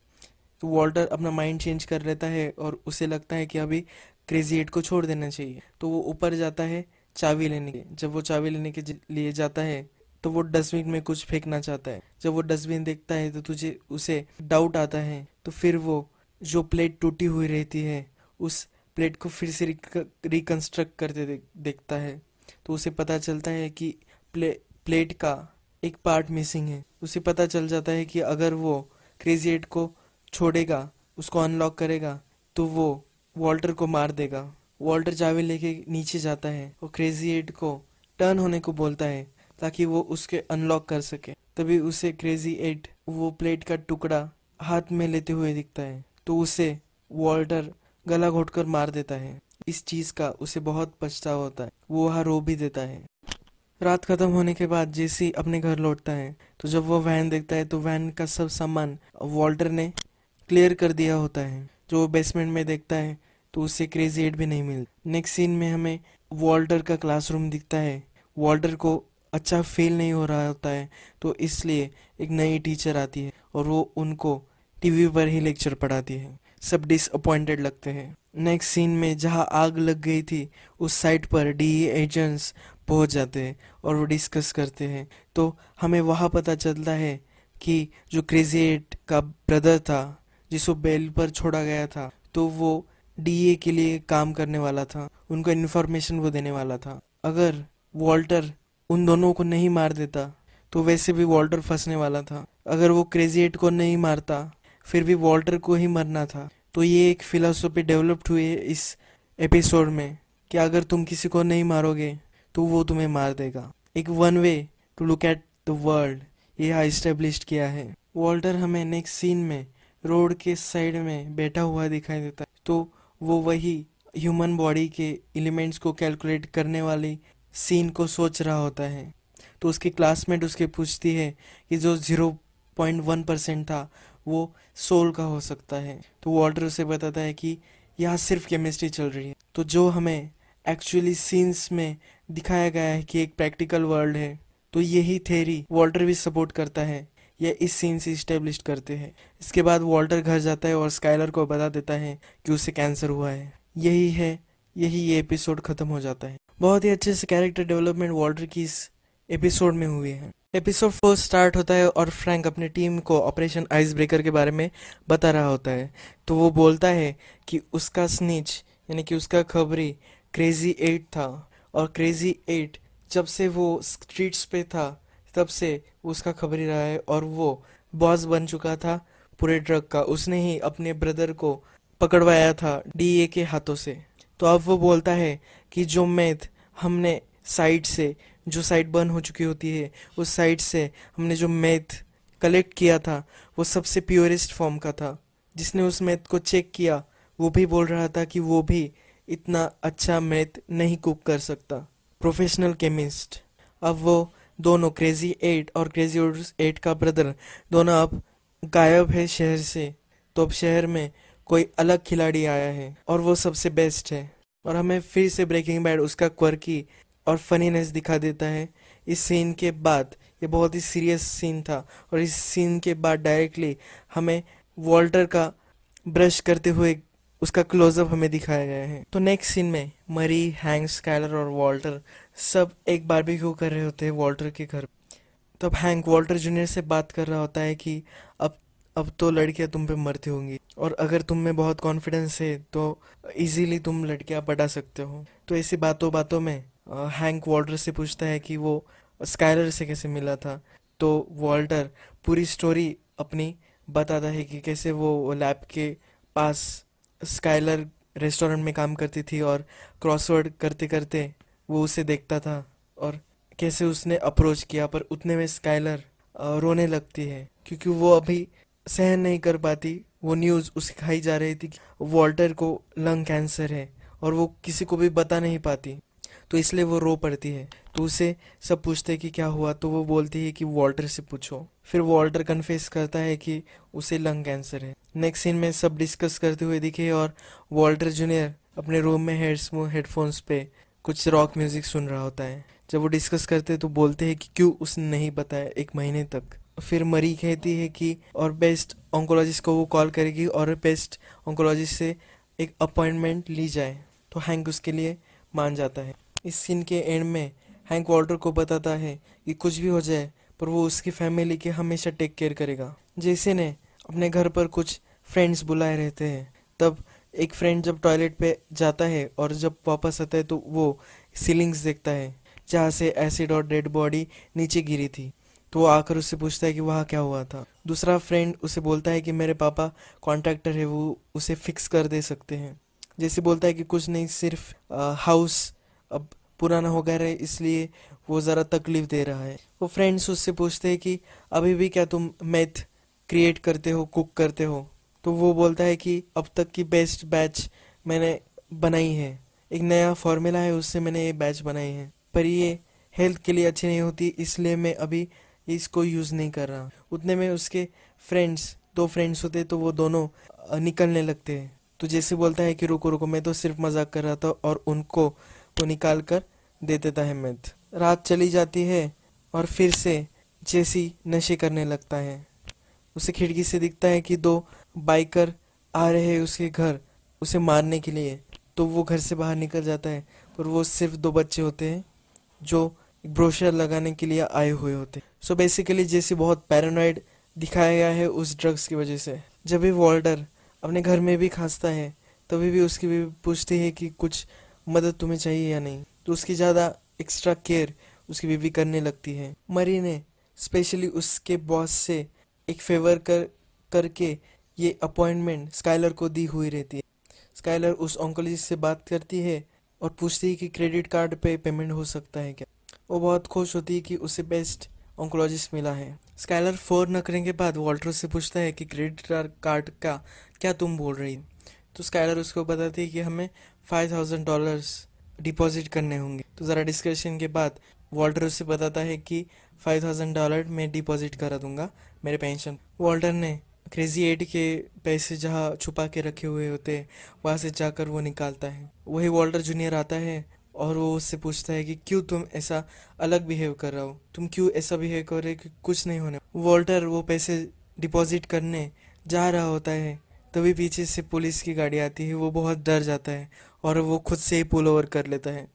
तो वॉल्टर अपना माइंड चेंज कर लेता है और उसे लगता है कि अभी क्रेजी एट को छोड़ देना चाहिए तो वो ऊपर जाता है चावी लेने के जब वो चावी लेने के लिए जाता है तो वो डस्टबिन में कुछ फेंकना चाहता है जब वो डस्टबिन देखता है तो तुझे उसे डाउट आता है तो फिर वो जो प्लेट टूटी हुई रहती है उस प्लेट को फिर से रिकंस्ट्रक्ट करते देखता है तो उसे पता चलता है कि प्ले प्लेट का एक पार्ट मिसिंग है उसे पता चल जाता है कि अगर वो क्रेजी एट को छोड़ेगा उसको अनलॉक करेगा तो वो वॉल्टर को मार देगा वॉल्टर जावे लेके नीचे जाता है और क्रेजी एट को टर्न होने को बोलता है ताकि वो उसके अनलॉक कर सके तभी उसे क्रेजी एट वो प्लेट का टुकड़ा हाथ में लेते हुए दिखता है तो उसे वॉल्टर गला घोट मार देता है इस चीज का उसे बहुत पछतावा होता है वो वहाँ रो भी देता है रात खत्म होने के बाद जेसी अपने घर लौटता है तो जब वो वैन देखता है तो वैन का सब सामान वॉल्टर ने क्लियर कर दिया होता है जो वो बेसमेंट में देखता है तो उसे क्रेजी एड भी नहीं मिलता नेक्स्ट सीन में हमें वॉल्टर का क्लासरूम दिखता है वॉल्टर को अच्छा फील नहीं हो रहा होता है तो इसलिए एक नई टीचर आती है और वो उनको टीवी पर ही लेक्चर पढ़ाती है सब डिसअपॉइंटेड लगते हैं नेक्स्ट सीन में जहाँ आग लग गई थी उस साइट पर डी एजेंट्स e पहुँच जाते हैं और वो डिस्कस करते हैं तो हमें वहाँ पता चलता है कि जो क्रेजी एट का ब्रदर था जिसको बेल पर छोड़ा गया था तो वो डी e के लिए काम करने वाला था उनको इन्फॉर्मेशन वो देने वाला था अगर वॉल्टर उन दोनों को नहीं मार देता तो वैसे भी वॉल्टर फंसने वाला था अगर वो क्रेजी एट को नहीं मारता फिर भी वॉल्टर को ही मरना था तो ये एक फिलासफी डेवलप्ड हुई है इस एपिसोड में कि अगर तुम किसी को नहीं मारोगे तो वो तुम्हें मार देगा एक one way to look at the world यह इस्टेब्लिश किया है वॉल्टर हमें नेक्स्ट सीन में रोड के साइड में बैठा हुआ दिखाई देता है तो वो वही ह्यूमन बॉडी के एलिमेंट्स को कैलकुलेट करने वाली सीन को सोच रहा होता है तो उसकी क्लासमेट उसके पूछती है कि जो ज़ीरो पॉइंट वन परसेंट था वो सोल का हो सकता है तो वॉल्टर उसे बताता है कि यहाँ सिर्फ केमिस्ट्री चल रही है तो जो हमें एक्चुअली सीन्स में दिखाया गया है कि एक प्रैक्टिकल वर्ल्ड है तो यही थेरी वॉल्टर भी सपोर्ट करता है यह इस सीन से इस्टेब्लिश करते हैं इसके बाद वॉल्टर घर जाता है और स्काइलर को बता देता है कि उसे कैंसर हुआ है यही है यही ये एपिसोड ख़त्म हो जाता है बहुत ही अच्छे से कैरेक्टर डेवलपमेंट वॉल्टर की इस एपिसोड में हुए हैं एपिसोड फोर स्टार्ट होता है और फ्रैंक अपने टीम को ऑपरेशन आइस ब्रेकर के बारे में बता रहा होता है तो वो बोलता है कि उसका स्नीच यानी कि उसका खबरी क्रेजी एट था और क्रेजी एट जब से वो स्ट्रीट्स पे था तब से उसका खबरी रहा है और वो बॉस बन चुका था पूरे ड्रग का उसने ही अपने ब्रदर को पकड़वाया था डीए के हाथों से तो अब वो बोलता है कि जो मैथ हमने साइट से जो साइट बर्न हो चुकी होती है उस साइट से हमने जो मैथ कलेक्ट किया था वो सबसे प्योरेस्ट फॉर्म का था जिसने उस मैथ को चेक किया वो भी बोल रहा था कि वो भी इतना अच्छा मैथ नहीं कुक कर सकता प्रोफेशनल केमिस्ट अब वो दोनों क्रेजी एट और क्रेजी एट का ब्रदर दोनों अब गायब है शहर से तो अब शहर में कोई अलग खिलाड़ी आया है और वो सबसे बेस्ट है और हमें फिर से ब्रेकिंग बैड उसका क्वर्की और फनीनेस दिखा देता है इस सीन के बाद ये बहुत ही सीरियस सीन था और इस सीन के बाद डायरेक्टली हमें वॉल्टर का ब्रश करते हुए उसका क्लोजअप हमें दिखाया गया है तो नेक्स्ट सीन में मरी हैंग स्कैलर और वॉल्टर सब एक बारबेक्यू कर रहे होते हैं वॉल्टर के घर तब हैंक वॉल्टर जूनियर से बात कर रहा होता है कि अब अब तो लड़कियां तुम पे मरती होंगी और अगर तुम में बहुत कॉन्फिडेंस है तो इजीली तुम लड़कियां पटा सकते हो तो ऐसी बातों बातों में हैंक वॉल्टर से पूछता है कि वो स्कायलर से कैसे मिला था तो वॉल्टर पूरी स्टोरी अपनी बताता है कि कैसे वो लैब के पास स्काइलर रेस्टोरेंट में काम करती थी और क्रॉसवर्ड करते करते वो उसे देखता था और कैसे उसने अप्रोच किया पर उतने में स्काइलर रोने लगती है क्योंकि वो अभी सहन नहीं कर पाती वो न्यूज़ उसे खाई जा रही थी कि वॉल्टर को लंग कैंसर है और वो किसी को भी बता नहीं पाती तो इसलिए वो रो पड़ती है तो उसे सब पूछते कि क्या हुआ तो वो बोलती है कि वॉल्टर से पूछो फिर वॉल्टर कन्फेस करता है कि उसे लंग कैंसर है नेक्स्ट सीन में सब डिस्कस करते हुए दिखे और वॉल्टर जूनियर अपने रूम में हेड्स हेडफोन्स पे कुछ रॉक म्यूजिक सुन रहा होता है जब वो डिस्कस करते हैं तो बोलते हैं कि क्यों उसने नहीं बताया एक महीने तक फिर मरी कहती है कि और बेस्ट ऑन्कोलॉजिस्ट को वो कॉल करेगी और बेस्ट ऑन्कोलॉजिस्ट से एक अपॉइंटमेंट ली जाए तो हैंक उसके लिए मान जाता है इस सीन के एंड में हैंक वॉल्टर को बताता है कि कुछ भी हो जाए पर वो उसकी फैमिली के हमेशा टेक केयर करेगा जैसे ने अपने घर पर कुछ फ्रेंड्स बुलाए रहते हैं तब एक फ्रेंड जब टॉयलेट पे जाता है और जब वापस आता है तो वो सीलिंग्स देखता है जहाँ से एसिड और डेड बॉडी नीचे गिरी थी तो वो आकर उससे पूछता है कि वहाँ क्या हुआ था दूसरा फ्रेंड उसे बोलता है कि मेरे पापा कॉन्ट्रैक्टर है वो उसे फिक्स कर दे सकते हैं जैसे बोलता है कि कुछ नहीं सिर्फ हाउस अब पुराना हो गया है इसलिए वो ज़रा तकलीफ दे रहा है वो फ्रेंड्स उससे पूछते हैं कि अभी भी क्या तुम मैथ क्रिएट करते हो कुक करते हो तो वो बोलता है कि अब तक की बेस्ट बैच मैंने बनाई है एक नया फॉर्मूला है उससे मैंने ये बैच बनाई है पर ये हेल्थ के लिए अच्छी नहीं होती इसलिए मैं अभी इसको यूज़ नहीं कर रहा उतने में उसके फ्रेंड्स दो फ्रेंड्स होते तो वो दोनों निकलने लगते हैं तो जैसे बोलता है कि रुको रुको मैं तो सिर्फ मजाक कर रहा था और उनको वो निकाल कर दे देता है मैथ रात चली जाती है और फिर से जैसी नशे करने लगता है उसे खिड़की से दिखता है कि दो बाइकर आ रहे हैं उसके घर उसे मारने के लिए तो वो घर से बाहर निकल जाता है पर वो सिर्फ दो बच्चे होते हैं जो ब्रोशर लगाने के लिए आए हुए होते हैं सो बेसिकली जेसी बहुत पैरानॉइड दिखाया गया है उस ड्रग्स की वजह से जब भी वॉल्डर अपने घर में भी खांसता है तभी भी उसकी भी पूछती है कि कुछ मदद तुम्हें चाहिए या नहीं तो उसकी ज़्यादा एक्स्ट्रा केयर उसकी बीवी करने लगती है मरी ने स्पेशली उसके बॉस से एक फेवर कर करके ये अपॉइंटमेंट स्काइलर को दी हुई रहती है स्काइलर उस ऑंकोलॉजिस्ट से बात करती है और पूछती है कि क्रेडिट कार्ड पे पेमेंट हो सकता है क्या वो बहुत खुश होती है कि उसे बेस्ट ऑन्कोलॉजिस्ट मिला है स्काइलर फोर करने के बाद वॉल्टर से पूछता है कि क्रेडिट कार्ड का क्या तुम बोल रही तो स्काइलर उसको बताती है कि हमें फाइव थाउजेंड डॉलर्स डिपॉजिट करने होंगे तो ज़रा डिस्कशन के बाद वॉल्टर उससे बताता है कि फाइव थाउजेंड डॉलर मैं डिपॉजिट करा दूंगा मेरे पेंशन वॉल्टर ने क्रेजी एट के पैसे जहाँ छुपा के रखे हुए होते हैं वहाँ से जाकर वो निकालता है वही वॉल्टर जूनियर आता है और वो उससे पूछता है कि क्यों तुम ऐसा अलग बिहेव कर रहा हो तुम क्यों ऐसा बिहेव कर रहे हो कि कुछ नहीं होने वॉल्टर वो पैसे डिपॉजिट करने जा रहा होता है तभी पीछे से पुलिस की गाड़ी आती है वो बहुत डर जाता है और वो खुद से ही पुल ओवर कर लेता है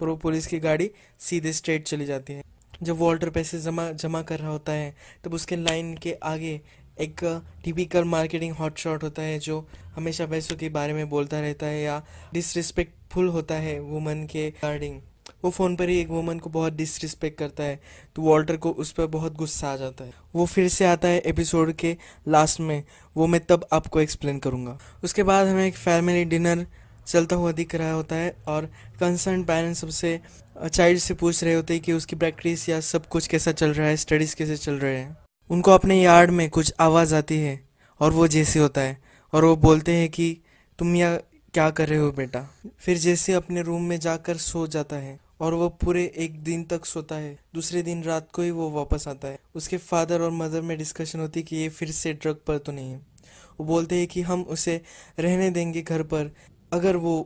पर वो पुलिस की गाड़ी सीधे स्ट्रेट चली जाती है जब वॉल्टर पैसे जमा जमा कर रहा होता है तब उसके लाइन के आगे एक टिपिकल मार्केटिंग हॉटशॉट होता है जो हमेशा पैसों के बारे में बोलता रहता है या डिसरिस्पेक्टफुल होता है वुमन के रिगार्डिंग वो फ़ोन पर ही एक वुमन को बहुत डिसरिस्पेक्ट करता है तो वॉल्टर को उस पर बहुत गुस्सा आ जाता है वो फिर से आता है एपिसोड के लास्ट में वो मैं तब आपको एक्सप्लेन करूँगा उसके बाद हमें एक फैमिली डिनर चलता हुआ दिख रहा होता है और कंसर्न पेरेंट्स सबसे चाइल्ड से पूछ रहे होते हैं कि उसकी प्रैक्टिस या सब कुछ कैसा चल रहा है स्टडीज़ कैसे चल रहे हैं उनको अपने यार्ड में कुछ आवाज़ आती है और वो जैसे होता है और वो बोलते हैं कि तुम यह क्या कर रहे हो बेटा फिर जैसे अपने रूम में जाकर सो जाता है और वो पूरे एक दिन तक सोता है दूसरे दिन रात को ही वो वापस आता है उसके फादर और मदर में डिस्कशन होती कि ये फिर से ड्रग पर तो नहीं है वो बोलते हैं कि हम उसे रहने देंगे घर पर अगर वो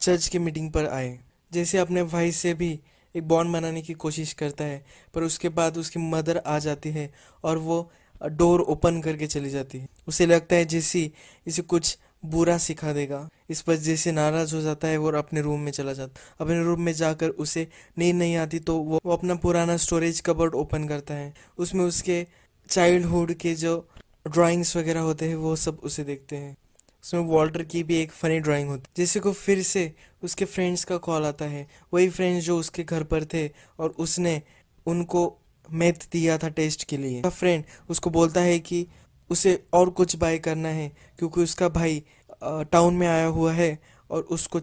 चर्च की मीटिंग पर आए जैसे अपने भाई से भी एक बॉन्ड बनाने की कोशिश करता है पर उसके बाद उसकी मदर आ जाती है और वो डोर ओपन करके चली जाती है उसे लगता है जेसी इसे कुछ बुरा सिखा देगा इस पर जैसे नाराज़ हो जाता है और अपने रूम में चला जाता अपने रूम में जाकर उसे नींद नहीं आती तो वो अपना पुराना स्टोरेज कबर्ड ओपन करता है उसमें उसके चाइल्डहुड के जो ड्राइंग्स वगैरह होते हैं वो सब उसे देखते हैं उसमें वॉल्टर की भी एक फ़नी ड्राइंग होती है जैसे को फिर से उसके फ्रेंड्स का कॉल आता है वही फ्रेंड्स जो उसके घर पर थे और उसने उनको मैथ दिया था टेस्ट के लिए फ्रेंड उसको बोलता है कि उसे और कुछ बाय करना है क्योंकि उसका भाई टाउन में आया हुआ है और उसको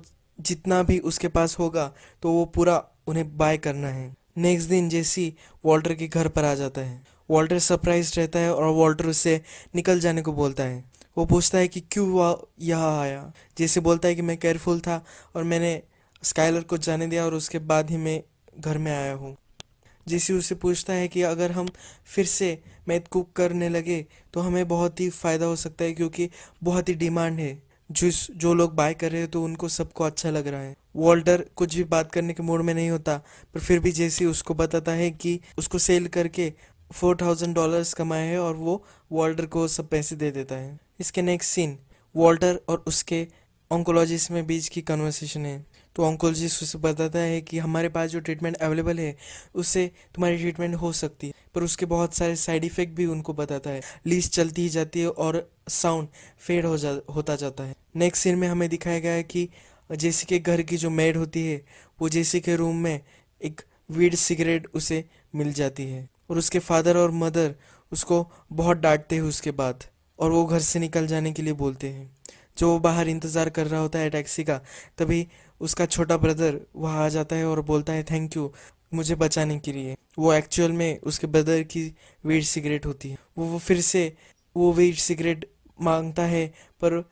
जितना भी उसके पास होगा तो वो पूरा उन्हें बाय करना है नेक्स्ट दिन जेसी वॉल्टर के घर पर आ जाता है वॉल्टर सरप्राइज रहता है और वॉल्टर उससे निकल जाने को बोलता है वो पूछता है कि क्यों यहाँ आया जैसे बोलता है कि मैं केयरफुल था और मैंने स्काइलर को जाने दिया और उसके बाद ही मैं घर में आया हूँ जैसे उसे पूछता है कि अगर हम फिर से मैथ कुक करने लगे तो हमें बहुत ही फ़ायदा हो सकता है क्योंकि बहुत ही डिमांड है जिस जो लोग बाय कर रहे हैं तो उनको सबको अच्छा लग रहा है वॉल्टर कुछ भी बात करने के मूड में नहीं होता पर फिर भी जैसे उसको बताता है कि उसको सेल करके फोर थाउजेंड डॉलर्स कमाए हैं और वो वॉल्टर को सब पैसे दे देता है इसके नेक्स्ट सीन वॉल्टर और उसके ऑंकोलॉजिस्ट में बीच की कन्वर्सेशन है तो ऑंकोलॉजिस्ट उसे बताता है कि हमारे पास जो ट्रीटमेंट अवेलेबल है उससे तुम्हारी ट्रीटमेंट हो सकती है पर उसके बहुत सारे साइड इफ़ेक्ट भी उनको बताता है लीज चलती ही जाती है और साउंड फेड हो जा होता जाता है नेक्स्ट सीन में हमें दिखाया गया है कि जैसे के घर की जो मेड होती है वो जैसे के रूम में एक वीड सिगरेट उसे मिल जाती है और उसके फादर और मदर उसको बहुत डांटते हैं उसके बाद और वो घर से निकल जाने के लिए बोलते हैं जो वो बाहर इंतज़ार कर रहा होता है टैक्सी का तभी उसका छोटा ब्रदर वहाँ आ जाता है और बोलता है थैंक यू मुझे बचाने के लिए वो एक्चुअल में उसके ब्रदर की वीड सिगरेट होती है वो वो फिर से वो वीड सिगरेट मांगता है पर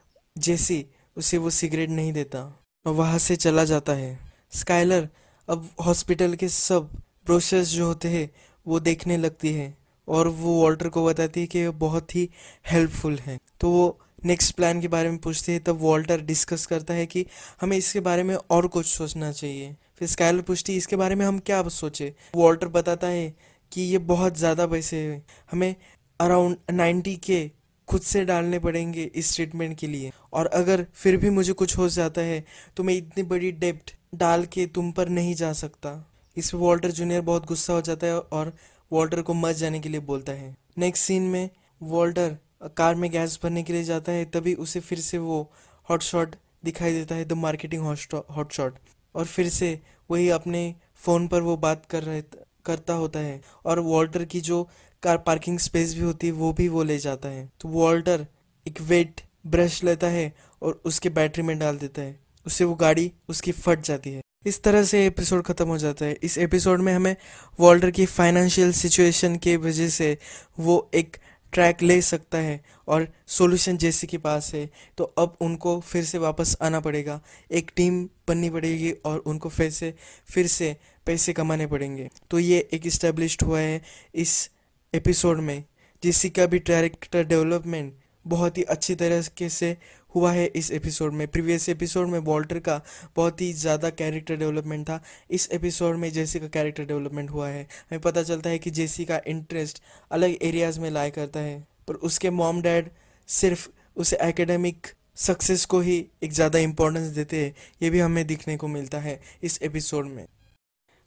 जैसी उसे वो सिगरेट नहीं देता और वहाँ से चला जाता है स्काइलर अब हॉस्पिटल के सब ब्रोशर्स जो होते हैं वो देखने लगती है और वो वॉल्टर को बताती है कि बहुत ही हेल्पफुल है तो वो नेक्स्ट प्लान के बारे में पूछते हैं तब वॉल्टर डिस्कस करता है कि हमें इसके बारे में और कुछ सोचना चाहिए फिर स्काइलर पूछती है इसके बारे में हम क्या सोचे वॉल्टर बताता है कि ये बहुत ज़्यादा पैसे है हमें अराउंड नाइन्टी के खुद से डालने पड़ेंगे इस ट्रीटमेंट के लिए और अगर फिर भी मुझे कुछ हो जाता है तो मैं इतनी बड़ी डेप्ट डाल के तुम पर नहीं जा सकता इस पर वॉल्टर जूनियर बहुत गुस्सा हो जाता है और वॉल्टर को मर जाने के लिए बोलता है नेक्स्ट सीन में वॉल्टर कार में गैस भरने के लिए जाता है तभी उसे फिर से वो हॉट दिखाई देता है द मार्केटिंग हॉट शॉट और फिर से वही अपने फ़ोन पर वो बात कर रहे करता होता है और वॉल्टर की जो कार पार्किंग स्पेस भी होती है वो भी वो ले जाता है तो वॉल्टर एक वेट ब्रश लेता है और उसके बैटरी में डाल देता है उससे वो गाड़ी उसकी फट जाती है इस तरह से एपिसोड ख़त्म हो जाता है इस एपिसोड में हमें वॉल्टर की फाइनेंशियल सिचुएशन की वजह से वो एक ट्रैक ले सकता है और सॉल्यूशन जेसी के पास है तो अब उनको फिर से वापस आना पड़ेगा एक टीम बननी पड़ेगी और उनको फिर से फिर से पैसे कमाने पड़ेंगे तो ये एक इस्टेब्लिश हुआ है इस एपिसोड में का भी डायरेक्टर डेवलपमेंट बहुत ही अच्छी तरह से हुआ है इस एपिसोड में प्रीवियस एपिसोड में वॉल्टर का बहुत ही ज़्यादा कैरेक्टर डेवलपमेंट था इस एपिसोड में जेसी का कैरेक्टर डेवलपमेंट हुआ है हमें पता चलता है कि जेसी का इंटरेस्ट अलग एरियाज़ में लाया करता है पर उसके मॉम डैड सिर्फ उसे एकेडमिक सक्सेस को ही एक ज़्यादा इम्पोर्टेंस देते हैं ये भी हमें दिखने को मिलता है इस एपिसोड में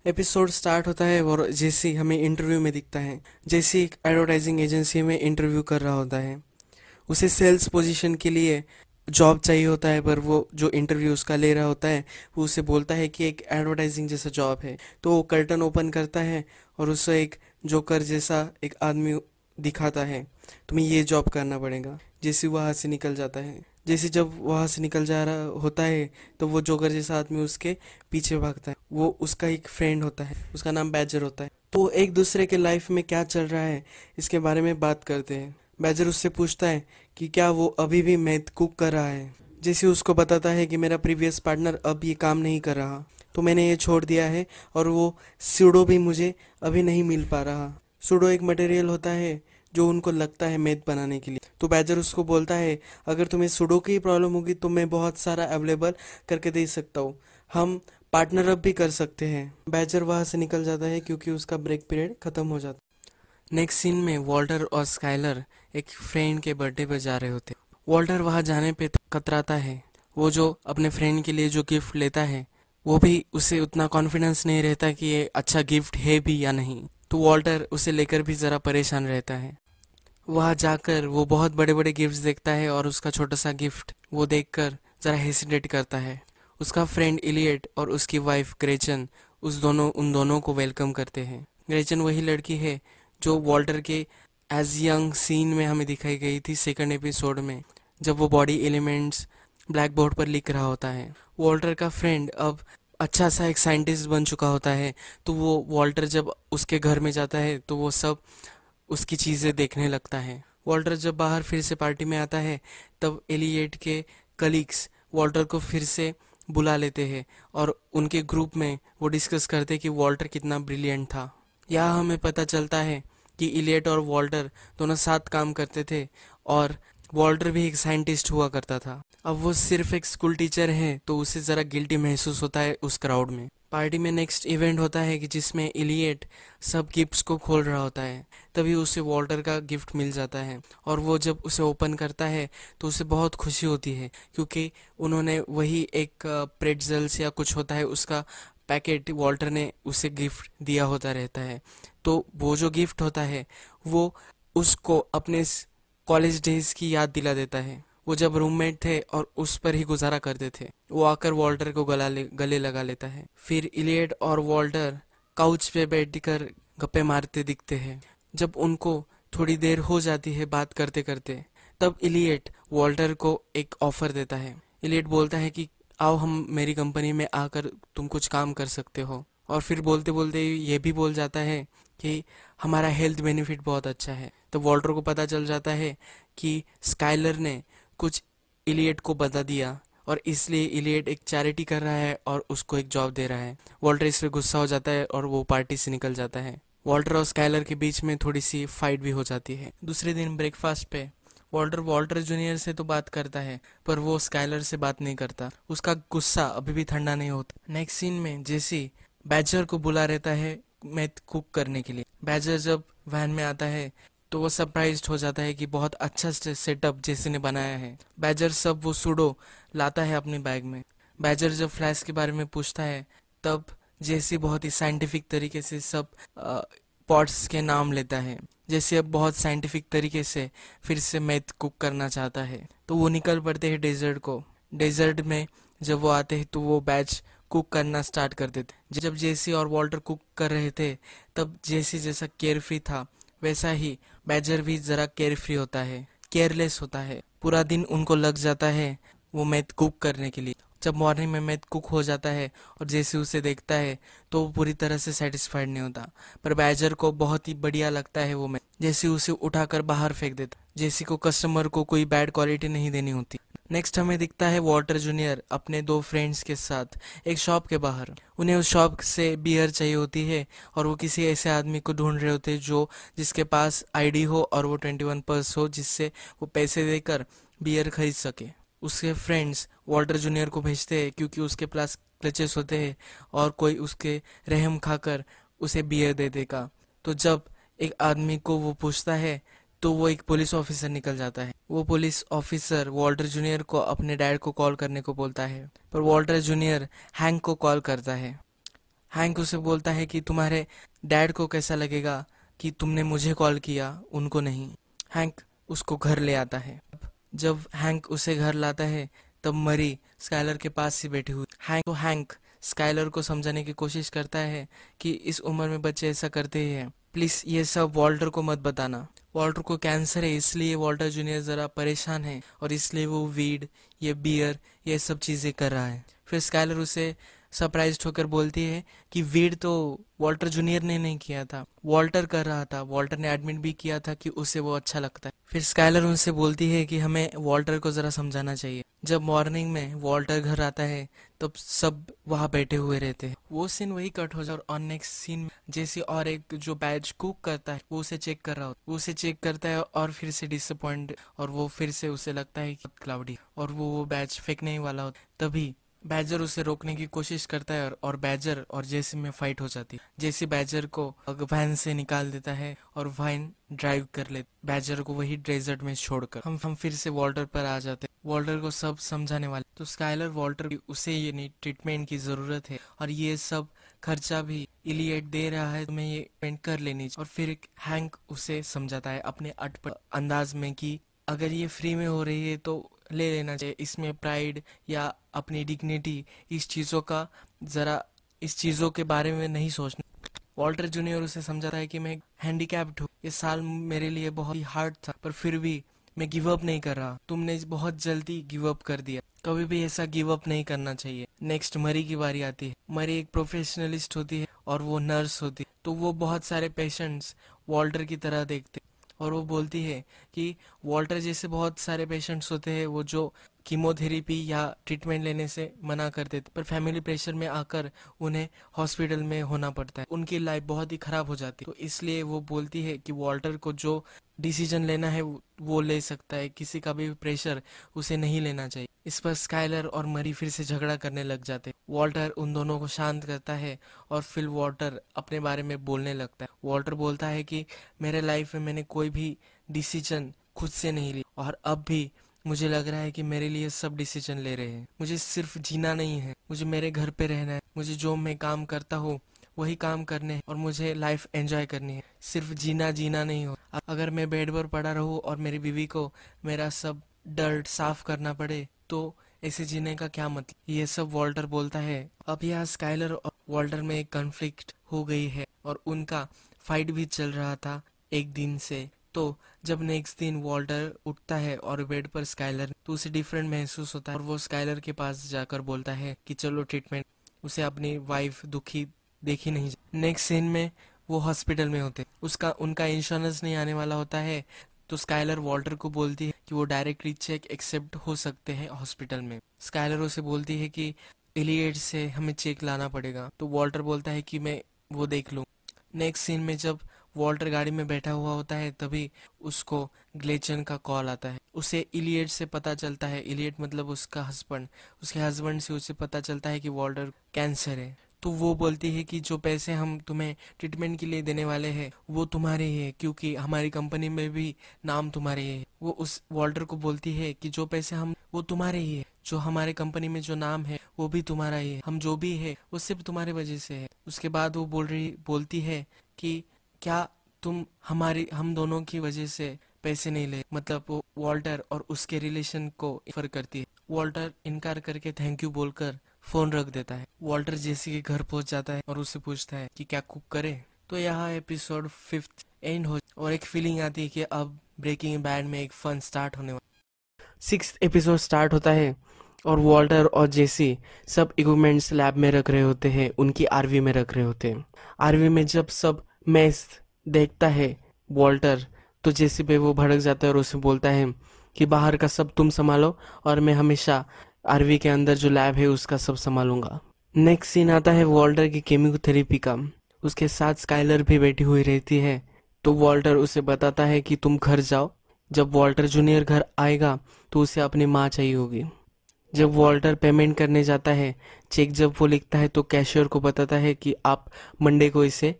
एपिसोड स्टार्ट होता है और जेसी हमें इंटरव्यू में दिखता है जेसी एक एडवर्टाइजिंग एजेंसी में इंटरव्यू कर रहा होता है उसे सेल्स पोजीशन के लिए जॉब चाहिए होता है पर वो जो इंटरव्यू उसका ले रहा होता है वो उसे बोलता है कि एक एडवर्टाइजिंग जैसा जॉब है तो वो कर्टन ओपन करता है और उसे एक जोकर जैसा एक आदमी दिखाता है तुम्हें ये जॉब करना पड़ेगा जैसे वहाँ से निकल जाता है जैसे जब वहाँ से निकल जा रहा होता है तो वो जोकर जैसा आदमी उसके पीछे भागता है वो उसका एक फ्रेंड होता है उसका नाम बैजर होता है तो एक दूसरे के लाइफ में क्या चल रहा है इसके बारे में बात करते हैं बैजर उससे पूछता है कि क्या वो अभी भी मैथ कुक कर रहा है जैसे उसको बताता है कि मेरा प्रीवियस पार्टनर अब ये काम नहीं कर रहा तो मैंने ये छोड़ दिया है और वो सूडो भी मुझे अभी नहीं मिल पा रहा सूडो एक मटेरियल होता है जो उनको लगता है मैथ बनाने के लिए तो बैजर उसको बोलता है अगर तुम्हें सूडो की प्रॉब्लम होगी तो मैं बहुत सारा अवेलेबल करके दे सकता हूँ हम पार्टनर अप भी कर सकते हैं बैजर वहाँ से निकल जाता है क्योंकि उसका ब्रेक पीरियड खत्म हो जाता है नेक्स्ट सीन में वॉल्टर और स्काइलर एक फ्रेंड के बर्थडे पर जा रहे होते वॉल्टर वहाँ जाने पे कतराता है वो जो अपने फ्रेंड के लिए जो गिफ्ट लेता है वो भी उसे उतना कॉन्फिडेंस नहीं रहता कि ये अच्छा गिफ्ट है भी या नहीं तो वॉल्टर उसे लेकर भी ज़रा परेशान रहता है वहाँ जाकर वो बहुत बड़े बड़े गिफ्ट्स देखता है और उसका छोटा सा गिफ्ट वो देखकर ज़रा हेसिडेट करता है उसका फ्रेंड इलियट और उसकी वाइफ ग्रेचन उस दोनों उन दोनों को वेलकम करते हैं ग्रेचन वही लड़की है जो वॉल्टर के एज यंग सीन में हमें दिखाई गई थी सेकेंड एपिसोड में जब वो बॉडी एलिमेंट्स ब्लैक बोर्ड पर लिख रहा होता है वॉल्टर का फ्रेंड अब अच्छा सा एक साइंटिस्ट बन चुका होता है तो वो वॉल्टर जब उसके घर में जाता है तो वो सब उसकी चीज़ें देखने लगता है वॉल्टर जब बाहर फिर से पार्टी में आता है तब एलिएट के कलीग्स वॉल्टर को फिर से बुला लेते हैं और उनके ग्रुप में वो डिस्कस करते कि वॉल्टर कितना ब्रिलियंट था यह हमें पता चलता है कि इलियट और वॉल्टर दोनों साथ काम करते थे और वॉल्टर भी एक साइंटिस्ट हुआ करता था अब वो सिर्फ एक स्कूल टीचर है तो उसे ज़रा गिल्टी महसूस होता है उस क्राउड में पार्टी में नेक्स्ट इवेंट होता है कि जिसमें इलियट सब गिफ्ट्स को खोल रहा होता है तभी उसे वॉल्टर का गिफ्ट मिल जाता है और वो जब उसे ओपन करता है तो उसे बहुत खुशी होती है क्योंकि उन्होंने वही एक प्रेटजल्स या कुछ होता है उसका पैकेट वॉल्टर ने उसे गिफ्ट दिया होता रहता है तो वो जो गिफ्ट होता है वो उसको अपने कॉलेज डेज की याद दिला देता है वो जब रूममेट थे और उस पर ही गुजारा करते थे वो आकर वॉल्टर को गला ले, गले लगा लेता है फिर इलियड और वॉल्टर काउच पे बैठकर गप्पे मारते दिखते हैं जब उनको थोड़ी देर हो जाती है बात करते करते तब इलियट वॉल्टर को एक ऑफर देता है इलियट बोलता है कि आओ हम मेरी कंपनी में आकर तुम कुछ काम कर सकते हो और फिर बोलते बोलते ये भी बोल जाता है कि हमारा हेल्थ बेनिफिट बहुत अच्छा है तो वॉल्टर को पता चल जाता है कि स्काइलर ने कुछ इलियट को बता दिया और इसलिए इलियट एक चैरिटी कर रहा है और उसको एक जॉब दे रहा है वॉल्टर इस पर गुस्सा हो जाता है और वो पार्टी से निकल जाता है वॉल्टर और स्काइलर के बीच में थोड़ी सी फाइट भी हो जाती है दूसरे दिन ब्रेकफास्ट पे वॉल्टर वॉल्टर जूनियर से तो बात करता है पर वो स्काइलर से बात नहीं करता उसका गुस्सा अभी भी ठंडा नहीं होता नेक्स्ट सीन में जेसी बैजर को बुला रहता है मैथ कुक करने के लिए बैजर जब वैन में आता है तो वो सरप्राइज हो जाता है कि बहुत अच्छा सेटअप जेसी ने बनाया है बैजर सब वो सुडो लाता है अपने बैग में बैजर जब फ्लैश के बारे में पूछता है तब जेसी बहुत ही साइंटिफिक तरीके से सब पॉट्स के नाम लेता है जैसे अब बहुत साइंटिफिक तरीके से फिर से मैथ कुक करना चाहता है तो वो निकल पड़ते हैं डेजर्ट को डेजर्ट में जब वो आते हैं तो वो बैच कुक करना स्टार्ट कर देते जब जेसी और वॉल्टर कुक कर रहे थे तब जेसी जैसा केयरफ्री था वैसा ही बैजर भी ज़रा केयरफ्री होता है केयरलेस होता है पूरा दिन उनको लग जाता है वो मैथ कुक करने के लिए जब मॉर्निंग में मैथ कुक हो जाता है और जैसे उसे देखता है तो वो पूरी तरह से सेटिस्फाइड नहीं होता पर बैजर को बहुत ही बढ़िया लगता है वो मैथ जैसे उसे उठाकर बाहर फेंक देता जैसे को कस्टमर को कोई बैड क्वालिटी नहीं देनी होती नेक्स्ट हमें दिखता है वॉटर जूनियर अपने दो फ्रेंड्स के साथ एक शॉप के बाहर उन्हें उस शॉप से बियर चाहिए होती है और वो किसी ऐसे आदमी को ढूंढ रहे होते हैं जो जिसके पास आईडी हो और वो ट्वेंटी वन पर्स हो जिससे वो पैसे देकर बियर खरीद सके उसके फ्रेंड्स वॉल्टर जूनियर को भेजते हैं क्योंकि उसके पास क्लचेस होते हैं और कोई उसके रहम खाकर उसे बियर दे देगा तो जब एक आदमी को वो पूछता है तो वो एक पुलिस ऑफिसर निकल जाता है वो पुलिस ऑफिसर वॉल्टर जूनियर को अपने डैड को कॉल करने को बोलता है पर वॉल्टर जूनियर हैंक को कॉल करता है हैंक उसे बोलता है कि तुम्हारे डैड को कैसा लगेगा कि तुमने मुझे कॉल किया उनको नहीं हैंक उसको घर ले आता है जब हैंक उसे घर लाता है तब मरी स्काइलर के पास ही बैठी हुई हैंक तो हैंक स्काइलर को समझाने की कोशिश करता है कि इस उम्र में बच्चे ऐसा करते ही हैं प्लीज़ ये सब वॉल्टर को मत बताना वॉल्टर को कैंसर है इसलिए वॉल्टर जूनियर ज़रा परेशान है और इसलिए वो वीड ये बियर ये सब चीज़ें कर रहा है फिर स्काइलर उसे सरप्राइज होकर बोलती है कि वीर तो वॉल्टर जूनियर ने नहीं किया था वॉल्टर कर रहा था वॉल्टर ने एडमिट भी किया था कि उसे वो अच्छा लगता है फिर स्काइलर उनसे बोलती है कि हमें वॉल्टर को ज़रा समझाना चाहिए जब मॉर्निंग में वॉल्टर घर आता है तब तो सब वहाँ बैठे हुए रहते हैं वो सीन वही कट हो जाए और नेक्स्ट सीन जैसे और एक जो बैच कुक करता है वो उसे चेक कर रहा होता है वो उसे चेक करता है और फिर से डिसअपॉइंट और वो फिर से उसे लगता है कि क्लाउडी और वो वो बैच फेंकने ही वाला होता तभी बैजर उसे रोकने की कोशिश करता है और बैजर और जेसी में फाइट हो जाती है जेसी बैजर को वैन से निकाल देता है और वैन ड्राइव कर ले बैजर को वही डेजर्ट में छोड़कर हम हम फिर से वॉल्टर पर आ जाते हैं वॉल्टर को सब समझाने वाले तो स्काइलर वॉल्टर उसे नहीं ट्रीटमेंट की जरूरत है और ये सब खर्चा भी इलियट दे रहा है तुम्हें तो ये पेंट कर लेनी और फिर हैंक उसे समझाता है अपने अटपट अंदाज में कि अगर ये फ्री में हो रही है तो ले लेना चाहिए इसमें प्राइड या अपनी डिग्निटी इस चीज़ों का ज़रा इस चीज़ों के बारे में नहीं सोचना वॉल्टर जूनियर उसे समझा रहा है कि मैं हैंडीकैप्ड हूँ ये साल मेरे लिए बहुत ही हार्ड था पर फिर भी मैं गिव अप नहीं कर रहा तुमने बहुत जल्दी गिव अप कर दिया कभी भी ऐसा गिव अप नहीं करना चाहिए नेक्स्ट मरी की बारी आती है मरी एक प्रोफेशनलिस्ट होती है और वो नर्स होती है तो वो बहुत सारे पेशेंट्स वॉल्टर की तरह देखते और वो बोलती है कि वॉल्टर जैसे बहुत सारे पेशेंट्स होते हैं वो जो कीमोथेरेपी या ट्रीटमेंट लेने से मना कर देते पर फैमिली प्रेशर में आकर उन्हें हॉस्पिटल में होना पड़ता है उनकी लाइफ बहुत ही ख़राब हो जाती है तो इसलिए वो बोलती है कि वॉल्टर को जो डिसीजन लेना है वो ले सकता है किसी का भी प्रेशर उसे नहीं लेना चाहिए इस पर स्काइलर और मरी फिर से झगड़ा करने लग जाते वॉल्टर उन दोनों को शांत करता है और फिर वॉल्टर अपने बारे में बोलने लगता है वॉल्टर बोलता है कि मेरे लाइफ में मैंने कोई भी डिसीजन खुद से नहीं ली और अब भी मुझे लग रहा है कि मेरे लिए सब डिसीजन ले रहे हैं मुझे सिर्फ जीना नहीं है मुझे मेरे घर पे रहना है मुझे जो मैं काम करता हूँ वही काम करने है और मुझे लाइफ एंजॉय करनी है सिर्फ जीना जीना नहीं हो अगर मैं बेड पर पड़ा रहूँ और मेरी बीवी को मेरा सब डर्ट साफ करना पड़े तो ऐसे जीने का क्या मतलब ये सब वॉल्टर बोलता है अब यह स्काइलर और वॉल्टर में एक कन्फ्लिक्ट हो गई है और उनका फाइट भी चल रहा था एक दिन से तो जब नेक्स्ट दिन वॉल्टर उठता है और बेड पर स्काइलर तो उसे डिफरेंट महसूस होता है और वो स्काइलर के पास जाकर बोलता है कि चलो ट्रीटमेंट उसे अपनी वाइफ दुखी देखी नहीं नेक्स्ट सीन में वो हॉस्पिटल में होते उसका उनका इंश्योरेंस नहीं आने वाला होता है तो स्काइलर वॉल्टर को बोलती है कि वो डायरेक्टली चेक एक्सेप्ट हो सकते हैं हॉस्पिटल में स्काइलर उसे बोलती है कि एलियट से हमें चेक लाना पड़ेगा तो वॉल्टर बोलता है कि मैं वो देख लूँ नेक्स्ट सीन में जब वॉल्टर गाड़ी में बैठा हुआ होता है तभी उसको ग्लेचन का कॉल आता है उसे इलियट से पता चलता है इलियट मतलब उसका हस्बैंड उसके हस्बैंड से उसे पता चलता है कि वॉल्टर कैंसर है तो वो बोलती है कि जो पैसे हम तुम्हें ट्रीटमेंट के लिए देने वाले हैं वो तुम्हारे ही है क्योंकि हमारी कंपनी में भी नाम तुम्हारे ही है वो उस वॉल्टर को बोलती है कि जो पैसे हम वो तुम्हारे ही है जो हमारे कंपनी में जो नाम है वो भी तुम्हारा ही है हम जो भी है वो सिर्फ तुम्हारे वजह से है उसके बाद वो बोल रही बोलती है कि क्या तुम हमारी हम दोनों की वजह से पैसे नहीं ले मतलब वो वॉल्टर और उसके रिलेशन को इफर करती है वॉल्टर इनकार करके थैंक यू बोलकर फोन रख देता है वॉल्टर जैसे के घर पहुंच जाता है और उससे पूछता है कि क्या कुक करे तो यहाँ एपिसोड फिफ्थ एंड हो और एक फीलिंग आती है कि अब ब्रेकिंग बैड में एक फन स्टार्ट होने वाला सिक्स एपिसोड स्टार्ट होता है और वॉल्टर और जेसी सब इक्विपमेंट्स लैब में रख रहे होते हैं उनकी आरवी में रख रहे होते हैं आरवी में जब सब मैस देखता है वॉल्टर तो जैसे पे वो भड़क जाता है और उसे बोलता है कि बाहर का सब तुम संभालो और मैं हमेशा आरवी के अंदर जो लैब है उसका सब संभालूंगा नेक्स्ट सीन आता है वॉल्टर की केमिकोथेरेपी का उसके साथ स्काइलर भी बैठी हुई रहती है तो वॉल्टर उसे बताता है कि तुम घर जाओ जब वॉल्टर जूनियर घर आएगा तो उसे अपनी माँ चाहिए होगी जब वॉल्टर पेमेंट करने जाता है चेक जब वो लिखता है तो कैशियर को बताता है कि आप मंडे को इसे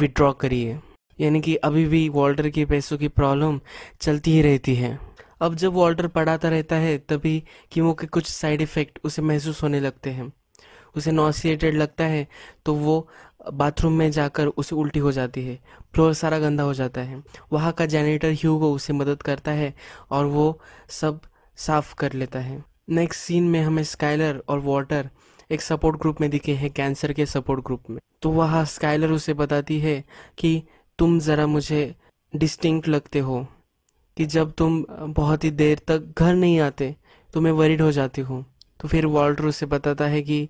विड्रॉ करिए यानी कि अभी भी वॉल्टर के पैसों की प्रॉब्लम चलती ही रहती है अब जब वॉल्टर पढ़ाता रहता है तभी कीमो के कुछ साइड इफ़ेक्ट उसे महसूस होने लगते हैं उसे नॉसिएटेड लगता है तो वो बाथरूम में जाकर उसे उल्टी हो जाती है फ्लोर सारा गंदा हो जाता है वहाँ का जैनिटर ह्यूगो उसे मदद करता है और वो सब साफ कर लेता है नेक्स्ट सीन में हमें स्काइलर और वाटर एक सपोर्ट ग्रुप में दिखे हैं कैंसर के सपोर्ट ग्रुप में तो वहाँ स्काइलर उसे बताती है कि तुम ज़रा मुझे डिस्टिंक्ट लगते हो कि जब तुम बहुत ही देर तक घर नहीं आते तो मैं वरीड हो जाती हूँ तो फिर वॉल्टर उसे बताता है कि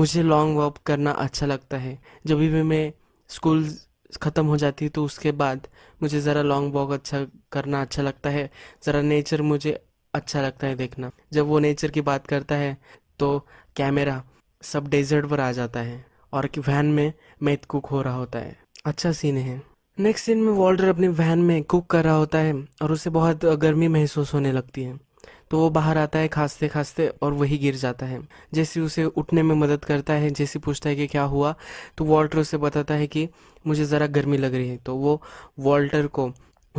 मुझे लॉन्ग वॉक करना अच्छा लगता है जब भी मैं स्कूल ख़त्म हो जाती तो उसके बाद मुझे ज़रा लॉन्ग वॉक अच्छा करना अच्छा लगता है ज़रा नेचर मुझे अच्छा लगता है देखना जब वो नेचर की बात करता है तो कैमरा सब डेजर्ट पर आ जाता है और कि वैन में मैथ कुक हो रहा होता है अच्छा सीन है नेक्स्ट सीन में वॉल्टर अपने वैन में कुक कर रहा होता है और उसे बहुत गर्मी महसूस होने लगती है तो वो बाहर आता है खांसते खांसते और वही गिर जाता है जैसे उसे उठने में मदद करता है जैसे पूछता है कि क्या हुआ तो वॉल्टर उसे बताता है कि मुझे ज़रा गर्मी लग रही है तो वो वॉल्टर को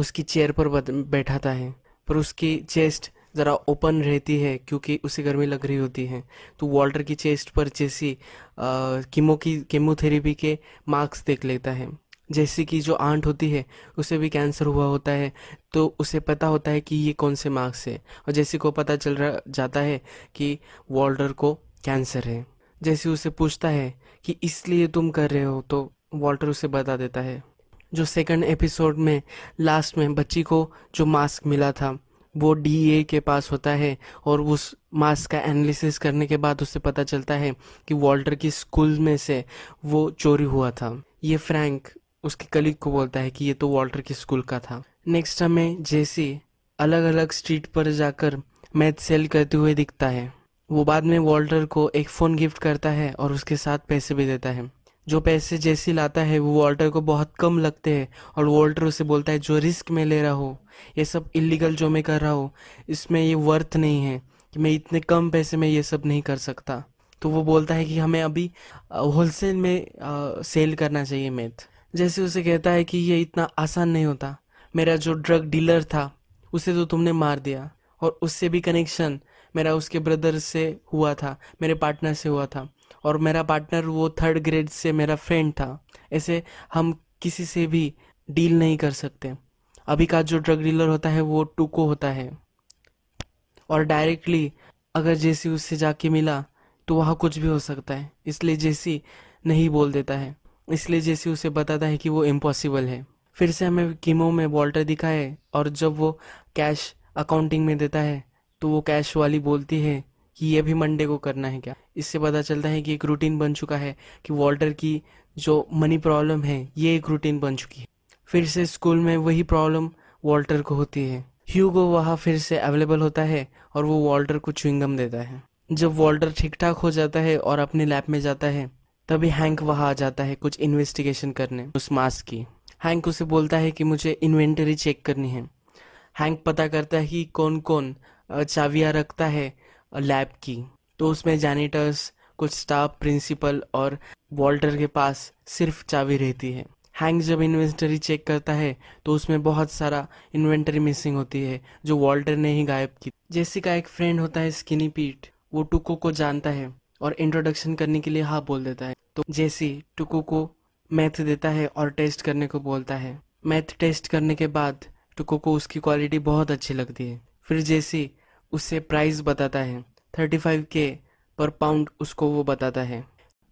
उसकी चेयर पर बैठाता है पर उसकी चेस्ट ज़रा ओपन रहती है क्योंकि उसे गर्मी लग रही होती है तो वॉल्टर की चेस्ट पर जैसी कीमो की कीमोथेरेपी के मार्क्स देख लेता है जैसे कि जो आंट होती है उसे भी कैंसर हुआ होता है तो उसे पता होता है कि ये कौन से मार्क्स है और जैसे को पता चल रहा जाता है कि वॉल्टर को कैंसर है जैसे उसे पूछता है कि इसलिए तुम कर रहे हो तो वॉल्टर उसे बता देता है जो सेकंड एपिसोड में लास्ट में बच्ची को जो मास्क मिला था वो डी के पास होता है और उस मास का एनालिसिस करने के बाद उसे पता चलता है कि वॉल्टर की स्कूल में से वो चोरी हुआ था ये फ्रैंक उसके कलीग को बोलता है कि ये तो वॉल्टर की स्कूल का था नेक्स्ट हमें जेसी अलग अलग स्ट्रीट पर जाकर मैथ सेल करते हुए दिखता है वो बाद में वॉल्टर को एक फ़ोन गिफ्ट करता है और उसके साथ पैसे भी देता है जो पैसे जैसी लाता है वो वॉल्टर को बहुत कम लगते हैं और वॉल्टर उसे बोलता है जो रिस्क में ले रहा हो ये सब इलीगल जो मैं कर रहा हूँ इसमें ये वर्थ नहीं है कि मैं इतने कम पैसे में ये सब नहीं कर सकता तो वो बोलता है कि हमें अभी होलसेल में आ, सेल करना चाहिए मैथ जैसे उसे कहता है कि ये इतना आसान नहीं होता मेरा जो ड्रग डीलर था उसे तो तुमने मार दिया और उससे भी कनेक्शन मेरा उसके ब्रदर से हुआ था मेरे पार्टनर से हुआ था और मेरा पार्टनर वो थर्ड ग्रेड से मेरा फ्रेंड था ऐसे हम किसी से भी डील नहीं कर सकते अभी का जो ड्रग डीलर होता है वो टूको होता है और डायरेक्टली अगर जेसी उससे जाके मिला तो वहाँ कुछ भी हो सकता है इसलिए जेसी नहीं बोल देता है इसलिए जेसी उसे बताता है कि वो इम्पॉसिबल है फिर से हमें कीमो में वॉल्टर दिखा है और जब वो कैश अकाउंटिंग में देता है तो वो कैश वाली बोलती है कि ये भी मंडे को करना है क्या इससे पता चलता है कि एक रूटीन बन चुका है कि वॉल्टर की जो मनी प्रॉब्लम है ये एक रूटीन बन चुकी है फिर से स्कूल में वही प्रॉब्लम वॉल्टर को होती है ह्यूगो वहाँ फिर से अवेलेबल होता है और वो वॉल्टर को चुंगम देता है जब वॉल्टर ठीक ठाक हो जाता है और अपने लैब में जाता है तभी हैंक वहाँ आ जाता है कुछ इन्वेस्टिगेशन करने उस मास्क की हैंक उसे बोलता है कि मुझे इन्वेंटरी चेक करनी है हैंक पता करता है कि कौन कौन चाबियाँ रखता है लैब की तो उसमें जैनिटर्स कुछ स्टाफ प्रिंसिपल और वॉल्टर के पास सिर्फ चाबी रहती है हैंग जब इन्वेंटरी चेक करता है तो उसमें बहुत सारा इन्वेंटरी मिसिंग होती है जो वॉल्टर ने ही गायब की जैसी का एक फ्रेंड होता है स्किनी पीट वो टुको को जानता है और इंट्रोडक्शन करने के लिए हाँ बोल देता है तो जैसी टुको को मैथ देता है और टेस्ट करने को बोलता है मैथ टेस्ट करने के बाद टुको को उसकी क्वालिटी बहुत अच्छी लगती है फिर जैसी उससे प्राइस बताता है थर्टी फाइव के पर पाउंड उसको वो बताता है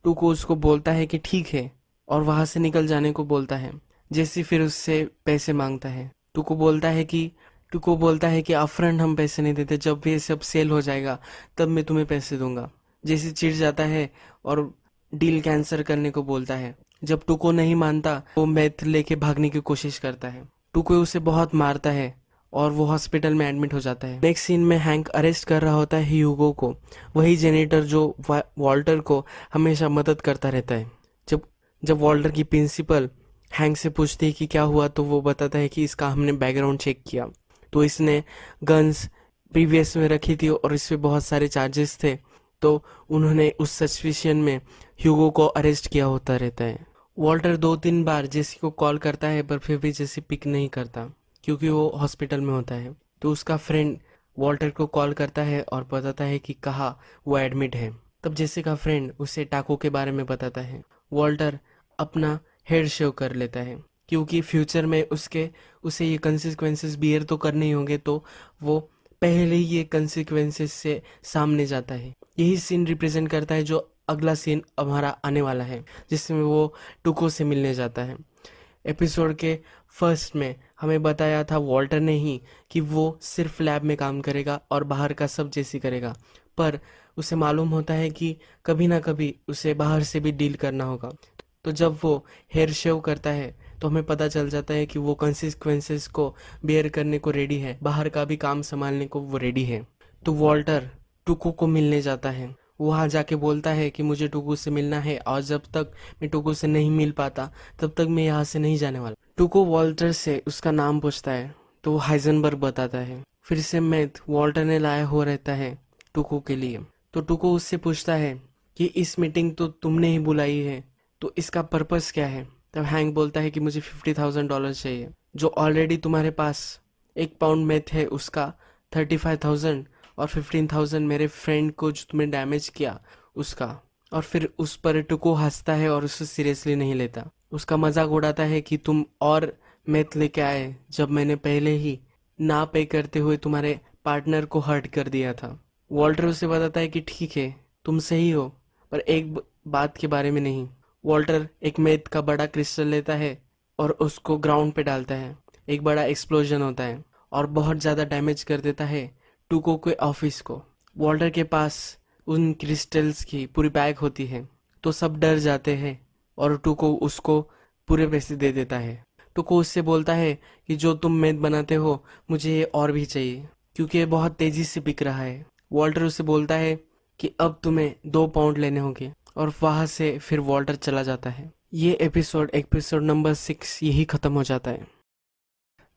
टू को उसको बोलता है कि ठीक है और वहाँ से निकल जाने को बोलता है जैसे फिर उससे पैसे मांगता है टू को बोलता है कि टू को बोलता है कि फ्रेंड हम पैसे नहीं देते जब ये सब सेल हो जाएगा तब मैं तुम्हें पैसे दूंगा जैसे चिढ़ जाता है और डील कैंसिल करने को बोलता है जब टू को नहीं मानता वो मैथ लेके भागने की कोशिश करता है टू को उसे बहुत मारता है और वो हॉस्पिटल में एडमिट हो जाता है नेक्स्ट सीन में हैंक अरेस्ट कर रहा होता है ह्यूगो को वही जेनेटर जो वॉल्टर को हमेशा मदद करता रहता है जब जब वॉल्टर की प्रिंसिपल हैंक से पूछती है कि क्या हुआ तो वो बताता है कि इसका हमने बैकग्राउंड चेक किया तो इसने गन्स प्रीवियस में रखी थी और इस पर बहुत सारे चार्जेस थे तो उन्होंने उस सस्पिशन में ह्यूगो को अरेस्ट किया होता रहता है वॉल्टर दो तीन बार जेसी को कॉल करता है पर फिर भी जेसी पिक नहीं करता क्योंकि वो हॉस्पिटल में होता है तो उसका फ्रेंड वॉल्टर को कॉल करता है और बताता है कि कहा वो एडमिट है तब जैसे का फ्रेंड उसे टाको के बारे में बताता है वॉल्टर अपना हेड शेव कर लेता है क्योंकि फ्यूचर में उसके उसे ये कंसिक्वेंसेस बियर तो करने ही होंगे तो वो पहले ही ये कंसिक्वेंसेस से सामने जाता है यही सीन रिप्रेजेंट करता है जो अगला सीन हमारा आने वाला है जिसमें वो टुको से मिलने जाता है एपिसोड के फर्स्ट में हमें बताया था वॉल्टर ने ही कि वो सिर्फ लैब में काम करेगा और बाहर का सब जैसी करेगा पर उसे मालूम होता है कि कभी ना कभी उसे बाहर से भी डील करना होगा तो जब वो हेयर शेव करता है तो हमें पता चल जाता है कि वो कंसिक्वेंसेस को बेयर करने को रेडी है बाहर का भी काम संभालने को वो रेडी है तो वॉल्टर टुकू को मिलने जाता है वहाँ जाके बोलता है कि मुझे टुकू से मिलना है और जब तक मैं टुकू से नहीं मिल पाता तब तक मैं यहाँ से नहीं जाने वाला टूको वॉल्टर से उसका नाम पूछता है तो वो हाइजनबर्ग बताता है फिर से मैथ वॉल्टर ने लाया हो रहता है टूको के लिए तो टूको उससे पूछता है कि इस मीटिंग तो तुमने ही बुलाई है तो इसका पर्पस क्या है तब हैंग बोलता है कि मुझे फिफ्टी थाउजेंड डॉलर चाहिए जो ऑलरेडी तुम्हारे पास एक पाउंड मैथ है उसका थर्टी फाइव थाउजेंड और फिफ्टीन थाउजेंड मेरे फ्रेंड को जो तुमने डैमेज किया उसका और फिर उस पर टुको हंसता है और उसे सीरियसली नहीं लेता उसका मजाक उड़ाता है कि तुम और मैथ लेके आए जब मैंने पहले ही ना पे करते हुए तुम्हारे पार्टनर को हर्ट कर दिया था वॉल्टर उसे बताता है कि ठीक है तुम सही हो पर एक बात के बारे में नहीं वॉल्टर एक मैथ का बड़ा क्रिस्टल लेता है और उसको ग्राउंड पे डालता है एक बड़ा एक्सप्लोजन होता है और बहुत ज़्यादा डैमेज कर देता है टूको के ऑफिस को वॉल्टर के पास उन क्रिस्टल्स की पूरी बैग होती है तो सब डर जाते हैं और टू को उसको पूरे पैसे दे देता है टू को उससे बोलता है कि जो तुम मेद बनाते हो मुझे ये और भी चाहिए क्योंकि ये बहुत तेजी से बिक रहा है वॉल्टर उसे बोलता है कि अब तुम्हें दो पाउंड लेने होंगे और वहां से फिर वॉल्टर चला जाता है ये एपिसोड एपिसोड नंबर सिक्स यही ख़त्म हो जाता है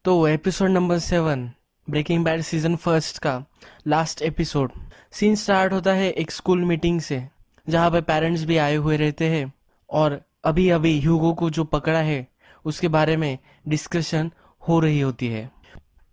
तो episode number seven Breaking Bad season first का लास्ट एपिसोड सीन स्टार्ट होता है एक स्कूल मीटिंग से जहाँ पर पेरेंट्स भी आए हुए रहते हैं और अभी अभी ह्यूगो को जो पकड़ा है उसके बारे में डिस्कशन हो रही होती है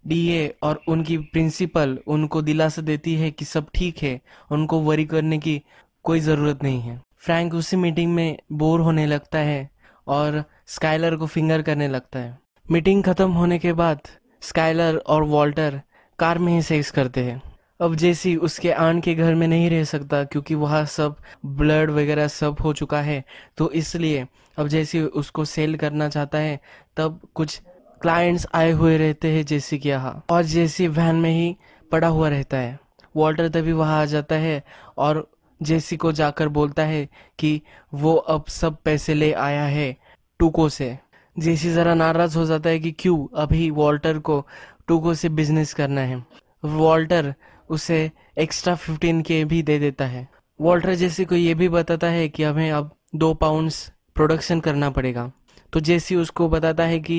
डीए और उनकी प्रिंसिपल उनको दिलासा देती है कि सब ठीक है उनको वरी करने की कोई ज़रूरत नहीं है फ्रैंक उसी मीटिंग में बोर होने लगता है और स्काइलर को फिंगर करने लगता है मीटिंग ख़त्म होने के बाद स्काइलर और वॉल्टर कार में ही सेक्स करते हैं अब जैसी उसके आन के घर में नहीं रह सकता क्योंकि वहाँ सब ब्लड वगैरह सब हो चुका है तो इसलिए अब जैसी उसको सेल करना चाहता है तब कुछ क्लाइंट्स आए हुए रहते हैं जैसी कि यहाँ और जैसी वैन में ही पड़ा हुआ रहता है वॉल्टर तभी वहाँ आ जाता है और जेसी को जाकर बोलता है कि वो अब सब पैसे ले आया है टूको से जेसी ज़रा नाराज़ हो जाता है कि क्यों अभी वॉल्टर को टूको से बिजनेस करना है वॉल्टर उसे एक्स्ट्रा फिफ्टीन के भी दे देता है वॉल्टर जैसे को ये भी बताता है कि हमें अब दो पाउंड्स प्रोडक्शन करना पड़ेगा तो जेसी उसको बताता है कि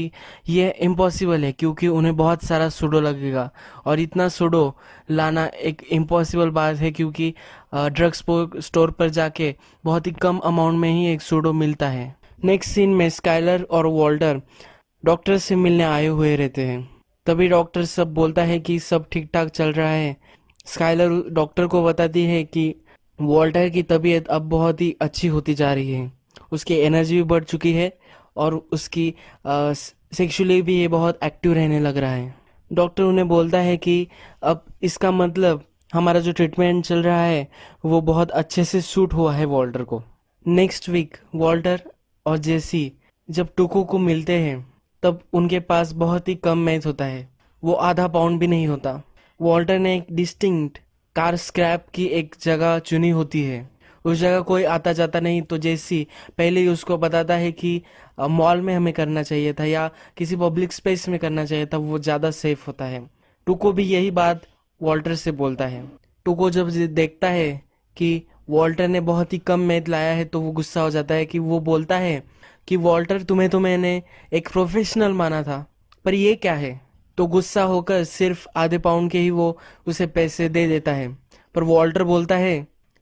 यह इम्पॉसिबल है क्योंकि उन्हें बहुत सारा सुडो लगेगा और इतना सुडो लाना एक इम्पॉसिबल बात है क्योंकि ड्रग्स स्टोर पर जाके बहुत ही कम अमाउंट में ही एक सुडो मिलता है नेक्स्ट सीन में स्काइलर और वॉल्टर डॉक्टर से मिलने आए हुए रहते हैं तभी डॉक्टर सब बोलता है कि सब ठीक ठाक चल रहा है स्काइलर डॉक्टर को बताती है कि वॉल्टर की तबीयत अब बहुत ही अच्छी होती जा रही है उसकी एनर्जी भी बढ़ चुकी है और उसकी सेक्सुअली भी ये बहुत एक्टिव रहने लग रहा है डॉक्टर उन्हें बोलता है कि अब इसका मतलब हमारा जो ट्रीटमेंट चल रहा है वो बहुत अच्छे से सूट हुआ है वॉल्टर को नेक्स्ट वीक वॉल्टर और जेसी जब टुकू को मिलते हैं तब उनके पास बहुत ही कम मैथ होता है वो आधा पाउंड भी नहीं होता वॉल्टर ने एक डिस्टिंक्ट कार स्क्रैप की एक जगह चुनी होती है उस जगह कोई आता जाता नहीं तो जेसी पहले ही उसको बताता है कि मॉल में हमें करना चाहिए था या किसी पब्लिक स्पेस में करना चाहिए था वो ज़्यादा सेफ होता है टूको भी यही बात वॉल्टर से बोलता है टूको जब देखता है कि वॉल्टर ने बहुत ही कम मैद लाया है तो वो गुस्सा हो जाता है कि वो बोलता है कि वॉल्टर तुम्हें तो मैंने एक प्रोफेशनल माना था पर ये क्या है तो गुस्सा होकर सिर्फ आधे पाउंड के ही वो उसे पैसे दे देता है पर वॉल्टर बोलता है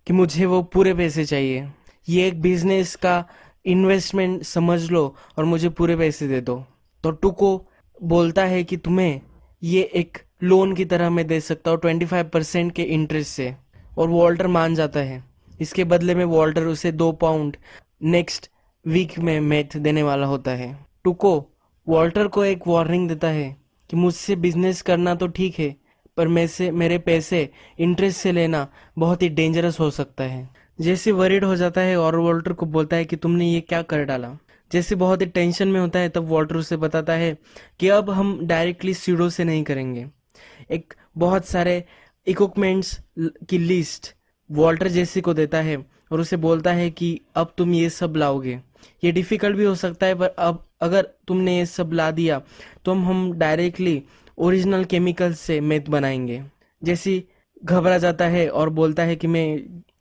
कि मुझे वो पूरे पैसे चाहिए ये एक बिजनेस का इन्वेस्टमेंट समझ लो और मुझे पूरे पैसे दे दो तो टुको बोलता है कि तुम्हें ये एक लोन की तरह मैं दे सकता हूँ ट्वेंटी फाइव परसेंट के इंटरेस्ट से और वॉल्टर मान जाता है इसके बदले में वॉल्टर उसे दो पाउंड नेक्स्ट वीक में मेथ देने वाला होता है टुको वॉल्टर को एक वार्निंग देता है कि मुझसे बिजनेस करना तो ठीक है पर मैं से मेरे पैसे इंटरेस्ट से लेना बहुत ही डेंजरस हो सकता है जैसे वरीड हो जाता है और वॉल्टर को बोलता है कि तुमने ये क्या कर डाला जैसे बहुत ही टेंशन में होता है तब वॉल्टर उसे बताता है कि अब हम डायरेक्टली सीडो से नहीं करेंगे एक बहुत सारे इक्विपमेंट्स की लिस्ट वॉल्टर जैसे को देता है और उसे बोलता है कि अब तुम ये सब लाओगे ये डिफिकल्ट भी हो सकता है पर अब अगर तुमने ये सब ला दिया तो हम हम डायरेक्टली ओरिजिनल केमिकल से मेथ बनाएंगे जैसे घबरा जाता है और बोलता है कि मैं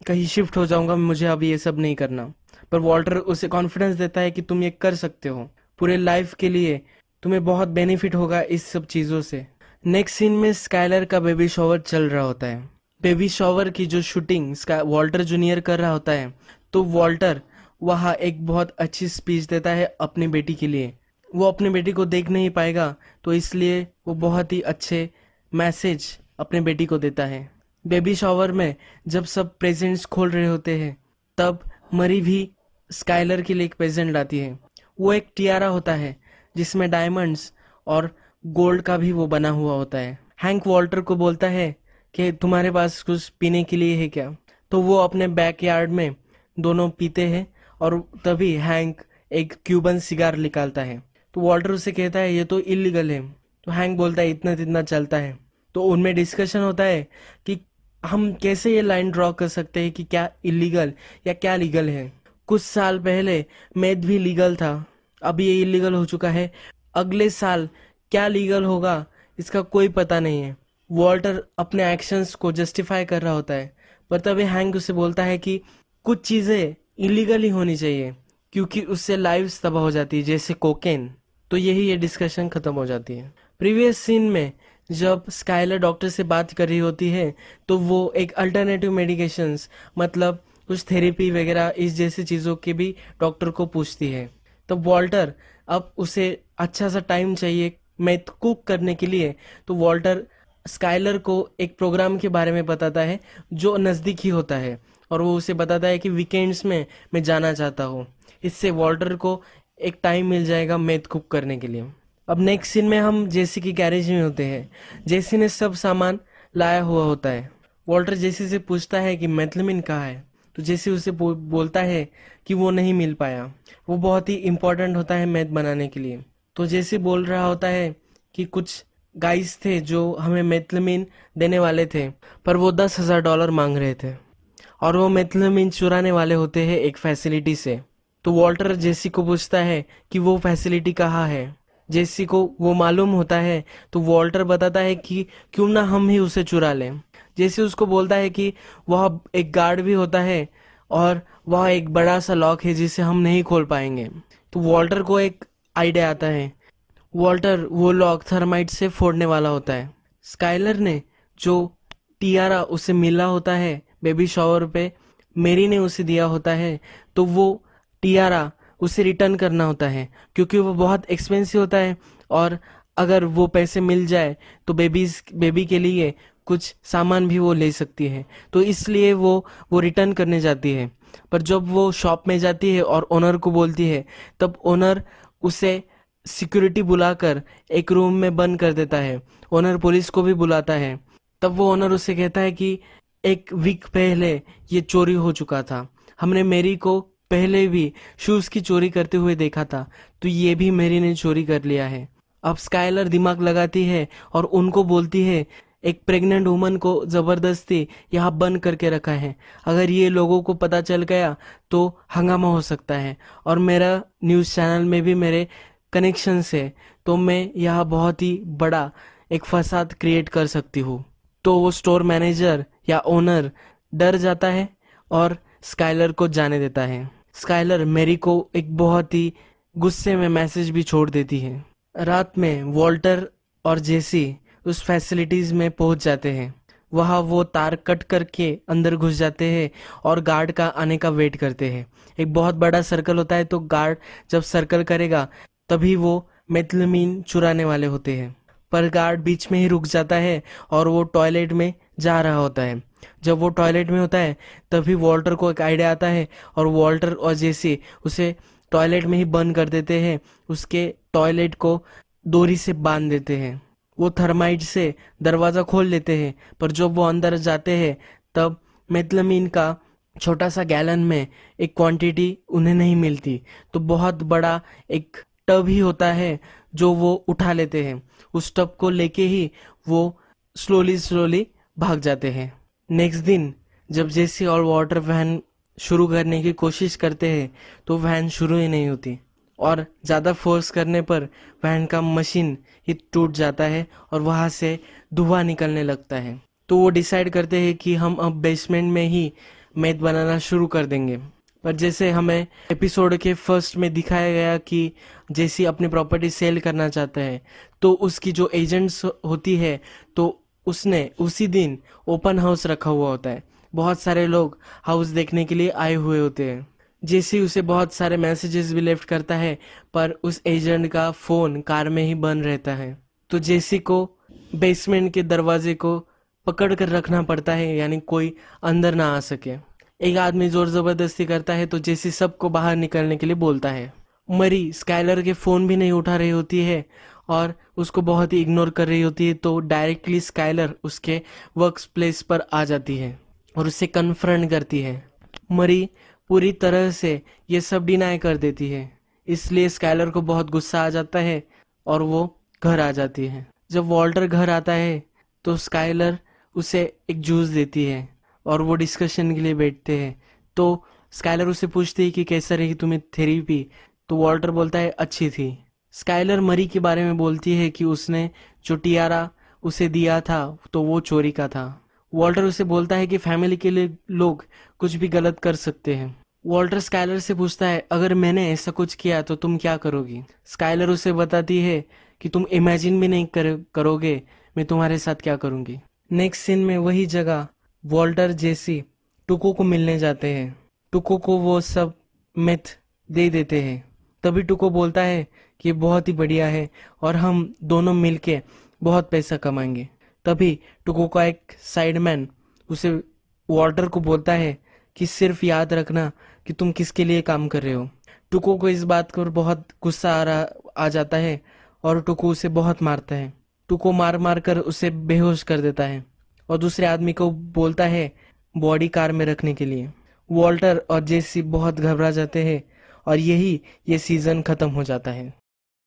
कहीं शिफ्ट हो जाऊंगा मुझे अब ये सब नहीं करना पर वॉल्टर उसे कॉन्फिडेंस देता है कि तुम ये कर सकते हो पूरे लाइफ के लिए तुम्हें बहुत बेनिफिट होगा इस सब चीज़ों से नेक्स्ट सीन में स्काइलर का बेबी शॉवर चल रहा होता है बेबी शॉवर की जो शूटिंग वॉल्टर जूनियर कर रहा होता है तो वॉल्टर वहाँ एक बहुत अच्छी स्पीच देता है अपनी बेटी के लिए वो अपनी बेटी को देख नहीं पाएगा तो इसलिए वो बहुत ही अच्छे मैसेज अपने बेटी को देता है बेबी शॉवर में जब सब प्रेजेंट्स खोल रहे होते हैं तब मरी भी स्काइलर के लिए एक प्रेजेंट लाती है वो एक टियारा होता है जिसमें डायमंड्स और गोल्ड का भी वो बना हुआ होता है हैंक वॉल्टर को बोलता है कि तुम्हारे पास कुछ पीने के लिए है क्या तो वो अपने बैक यार्ड में दोनों पीते हैं और तभी हैंक एक क्यूबन सिगार निकालता है तो वॉल्टर उसे कहता है ये तो इलीगल है तो हैंक बोलता है इतना इतना चलता है तो उनमें डिस्कशन होता है कि हम कैसे ये लाइन ड्रॉ कर सकते हैं कि क्या इलीगल या क्या लीगल है कुछ साल पहले मैथ भी लीगल था अभी ये इलीगल हो चुका है अगले साल क्या लीगल होगा इसका कोई पता नहीं है वॉल्टर अपने एक्शंस को जस्टिफाई कर रहा होता है पर तभी हैंक उसे बोलता है कि कुछ चीज़ें इलीगल ही होनी चाहिए क्योंकि उससे लाइव तबाह हो जाती है जैसे कोकेन तो यही ये डिस्कशन खत्म हो जाती है प्रीवियस सीन में जब स्काइलर डॉक्टर से बात कर रही होती है तो वो एक अल्टरनेटिव मेडिकेशंस मतलब कुछ थेरेपी वगैरह इस जैसी चीज़ों के भी डॉक्टर को पूछती है तो वॉल्टर अब उसे अच्छा सा टाइम चाहिए मैथ कुक तो करने के लिए तो वॉल्टर स्काइलर को एक प्रोग्राम के बारे में बताता है जो नज़दीक ही होता है और वो उसे बताता है कि वीकेंड्स में मैं जाना चाहता हूँ इससे वॉल्टर को एक टाइम मिल जाएगा मैथ कुक करने के लिए अब नेक्स्ट सीन में हम जेसी की गैरेज में होते हैं जेसी ने सब सामान लाया हुआ होता है वॉल्टर जेसी से पूछता है कि मैथलमिन कहाँ है तो जेसी उसे बो, बोलता है कि वो नहीं मिल पाया वो बहुत ही इम्पोर्टेंट होता है मैथ बनाने के लिए तो जेसी बोल रहा होता है कि कुछ गाइस थे जो हमें मैथलमिन देने वाले थे पर वो दस हज़ार डॉलर मांग रहे थे और वो मेथलमीन चुराने वाले होते हैं एक फैसिलिटी से तो वॉल्टर जेसी को पूछता है कि वो फैसिलिटी कहाँ है जेसी को वो मालूम होता है तो वॉल्टर बताता है कि क्यों ना हम ही उसे चुरा लें जेसी उसको बोलता है कि वह एक गार्ड भी होता है और वह एक बड़ा सा लॉक है जिसे हम नहीं खोल पाएंगे तो वॉल्टर को एक आइडिया आता है वॉल्टर वो लॉक थर्माइट से फोड़ने वाला होता है स्काइलर ने जो टियारा उसे मिला होता है बेबी शॉवर पे मेरी ने उसे दिया होता है तो वो टियारा उसे रिटर्न करना होता है क्योंकि वो बहुत एक्सपेंसिव होता है और अगर वो पैसे मिल जाए तो बेबी बेबी के लिए कुछ सामान भी वो ले सकती है तो इसलिए वो वो रिटर्न करने जाती है पर जब वो शॉप में जाती है और ओनर को बोलती है तब ओनर उसे सिक्योरिटी बुलाकर एक रूम में बंद कर देता है ओनर पुलिस को भी बुलाता है तब वो ओनर उसे कहता है कि एक वीक पहले ये चोरी हो चुका था हमने मेरी को पहले भी शूज की चोरी करते हुए देखा था तो ये भी मेरी ने चोरी कर लिया है अब स्काइलर दिमाग लगाती है और उनको बोलती है एक प्रेग्नेंट वुमन को ज़बरदस्ती यहाँ बंद करके रखा है अगर ये लोगों को पता चल गया तो हंगामा हो सकता है और मेरा न्यूज़ चैनल में भी मेरे कनेक्शन है तो मैं यहाँ बहुत ही बड़ा एक फसाद क्रिएट कर सकती हूँ तो वो स्टोर मैनेजर या ओनर डर जाता है और स्काइलर को जाने देता है स्काइलर मेरी को एक बहुत ही गुस्से में मैसेज भी छोड़ देती है रात में वॉल्टर और जेसी उस फैसिलिटीज में पहुंच जाते हैं वहाँ वो तार कट करके अंदर घुस जाते हैं और गार्ड का आने का वेट करते हैं एक बहुत बड़ा सर्कल होता है तो गार्ड जब सर्कल करेगा तभी वो मेथलमीन चुराने वाले होते हैं पर गार्ड बीच में ही रुक जाता है और वो टॉयलेट में जा रहा होता है जब वो टॉयलेट में होता है तभी वॉल्टर को एक आइडिया आता है और वॉल्टर और जैसे उसे टॉयलेट में ही बंद कर देते हैं उसके टॉयलेट को दोरी से बांध देते हैं वो थर्माइट से दरवाज़ा खोल लेते हैं पर जब वो अंदर जाते हैं तब मेथलमीन का छोटा सा गैलन में एक क्वांटिटी उन्हें नहीं मिलती तो बहुत बड़ा एक टब ही होता है जो वो उठा लेते हैं उस टब को लेके ही वो स्लोली स्लोली भाग जाते हैं नेक्स्ट दिन जब जेसी और वाटर वैन शुरू करने की कोशिश करते हैं तो वैन शुरू ही नहीं होती और ज़्यादा फोर्स करने पर वैन का मशीन ही टूट जाता है और वहाँ से धुआं निकलने लगता है तो वो डिसाइड करते हैं कि हम अब बेसमेंट में ही मैद बनाना शुरू कर देंगे पर जैसे हमें एपिसोड के फर्स्ट में दिखाया गया कि जैसी अपनी प्रॉपर्टी सेल करना चाहते हैं तो उसकी जो एजेंट्स होती है तो उसने उसी दिन ओपन हाउस रखा हुआ होता है बहुत सारे लोग हाउस देखने के लिए आए हुए होते हैं जैसे उसे बहुत सारे मैसेजेस भी लेफ्ट करता है पर उस एजेंट का फोन कार में ही बंद रहता है तो जेसी को बेसमेंट के दरवाजे को पकड़ कर रखना पड़ता है यानी कोई अंदर ना आ सके एक आदमी जोर जबरदस्ती करता है तो जेसी सबको बाहर निकलने के लिए बोलता है मरी स्काइलर के फ़ोन भी नहीं उठा रही होती है और उसको बहुत ही इग्नोर कर रही होती है तो डायरेक्टली स्काइलर उसके वर्क प्लेस पर आ जाती है और उससे कन्फ्रंट करती है मरी पूरी तरह से ये सब डिनाई कर देती है इसलिए स्काइलर को बहुत गुस्सा आ जाता है और वो घर आ जाती है जब वॉल्टर घर आता है तो स्काइलर उसे एक जूस देती है और वो डिस्कशन के लिए बैठते हैं तो स्काइलर उसे पूछती है कि कैसा रही तुम्हें थेरेपी तो वॉल्टर बोलता है अच्छी थी स्काइलर मरी के बारे में बोलती है कि उसने जो टियारा उसे दिया था तो वो चोरी का था वॉल्टर उसे बोलता है कि फैमिली के लिए लोग कुछ भी गलत कर सकते हैं वॉल्टर स्काइलर से पूछता है अगर मैंने ऐसा कुछ किया तो तुम क्या करोगी स्काइलर उसे बताती है कि तुम इमेजिन भी नहीं कर, करोगे मैं तुम्हारे साथ क्या करूंगी नेक्स्ट सीन में वही जगह वॉल्टर जेसी टुको को मिलने जाते हैं टुको को वो सब मिथ दे देते हैं तभी टुको बोलता है कि बहुत ही बढ़िया है और हम दोनों मिलके बहुत पैसा कमाएंगे तभी टुको का एक साइडमैन उसे वॉल्टर को बोलता है कि सिर्फ याद रखना कि तुम किसके लिए काम कर रहे हो टुको को इस बात पर बहुत गुस्सा आ रहा आ जाता है और टुको उसे बहुत मारता है टुको मार मार कर उसे बेहोश कर देता है और दूसरे आदमी को बोलता है बॉडी कार में रखने के लिए वॉल्टर और जेसी बहुत घबरा जाते हैं और यही ये सीज़न ख़त्म हो जाता है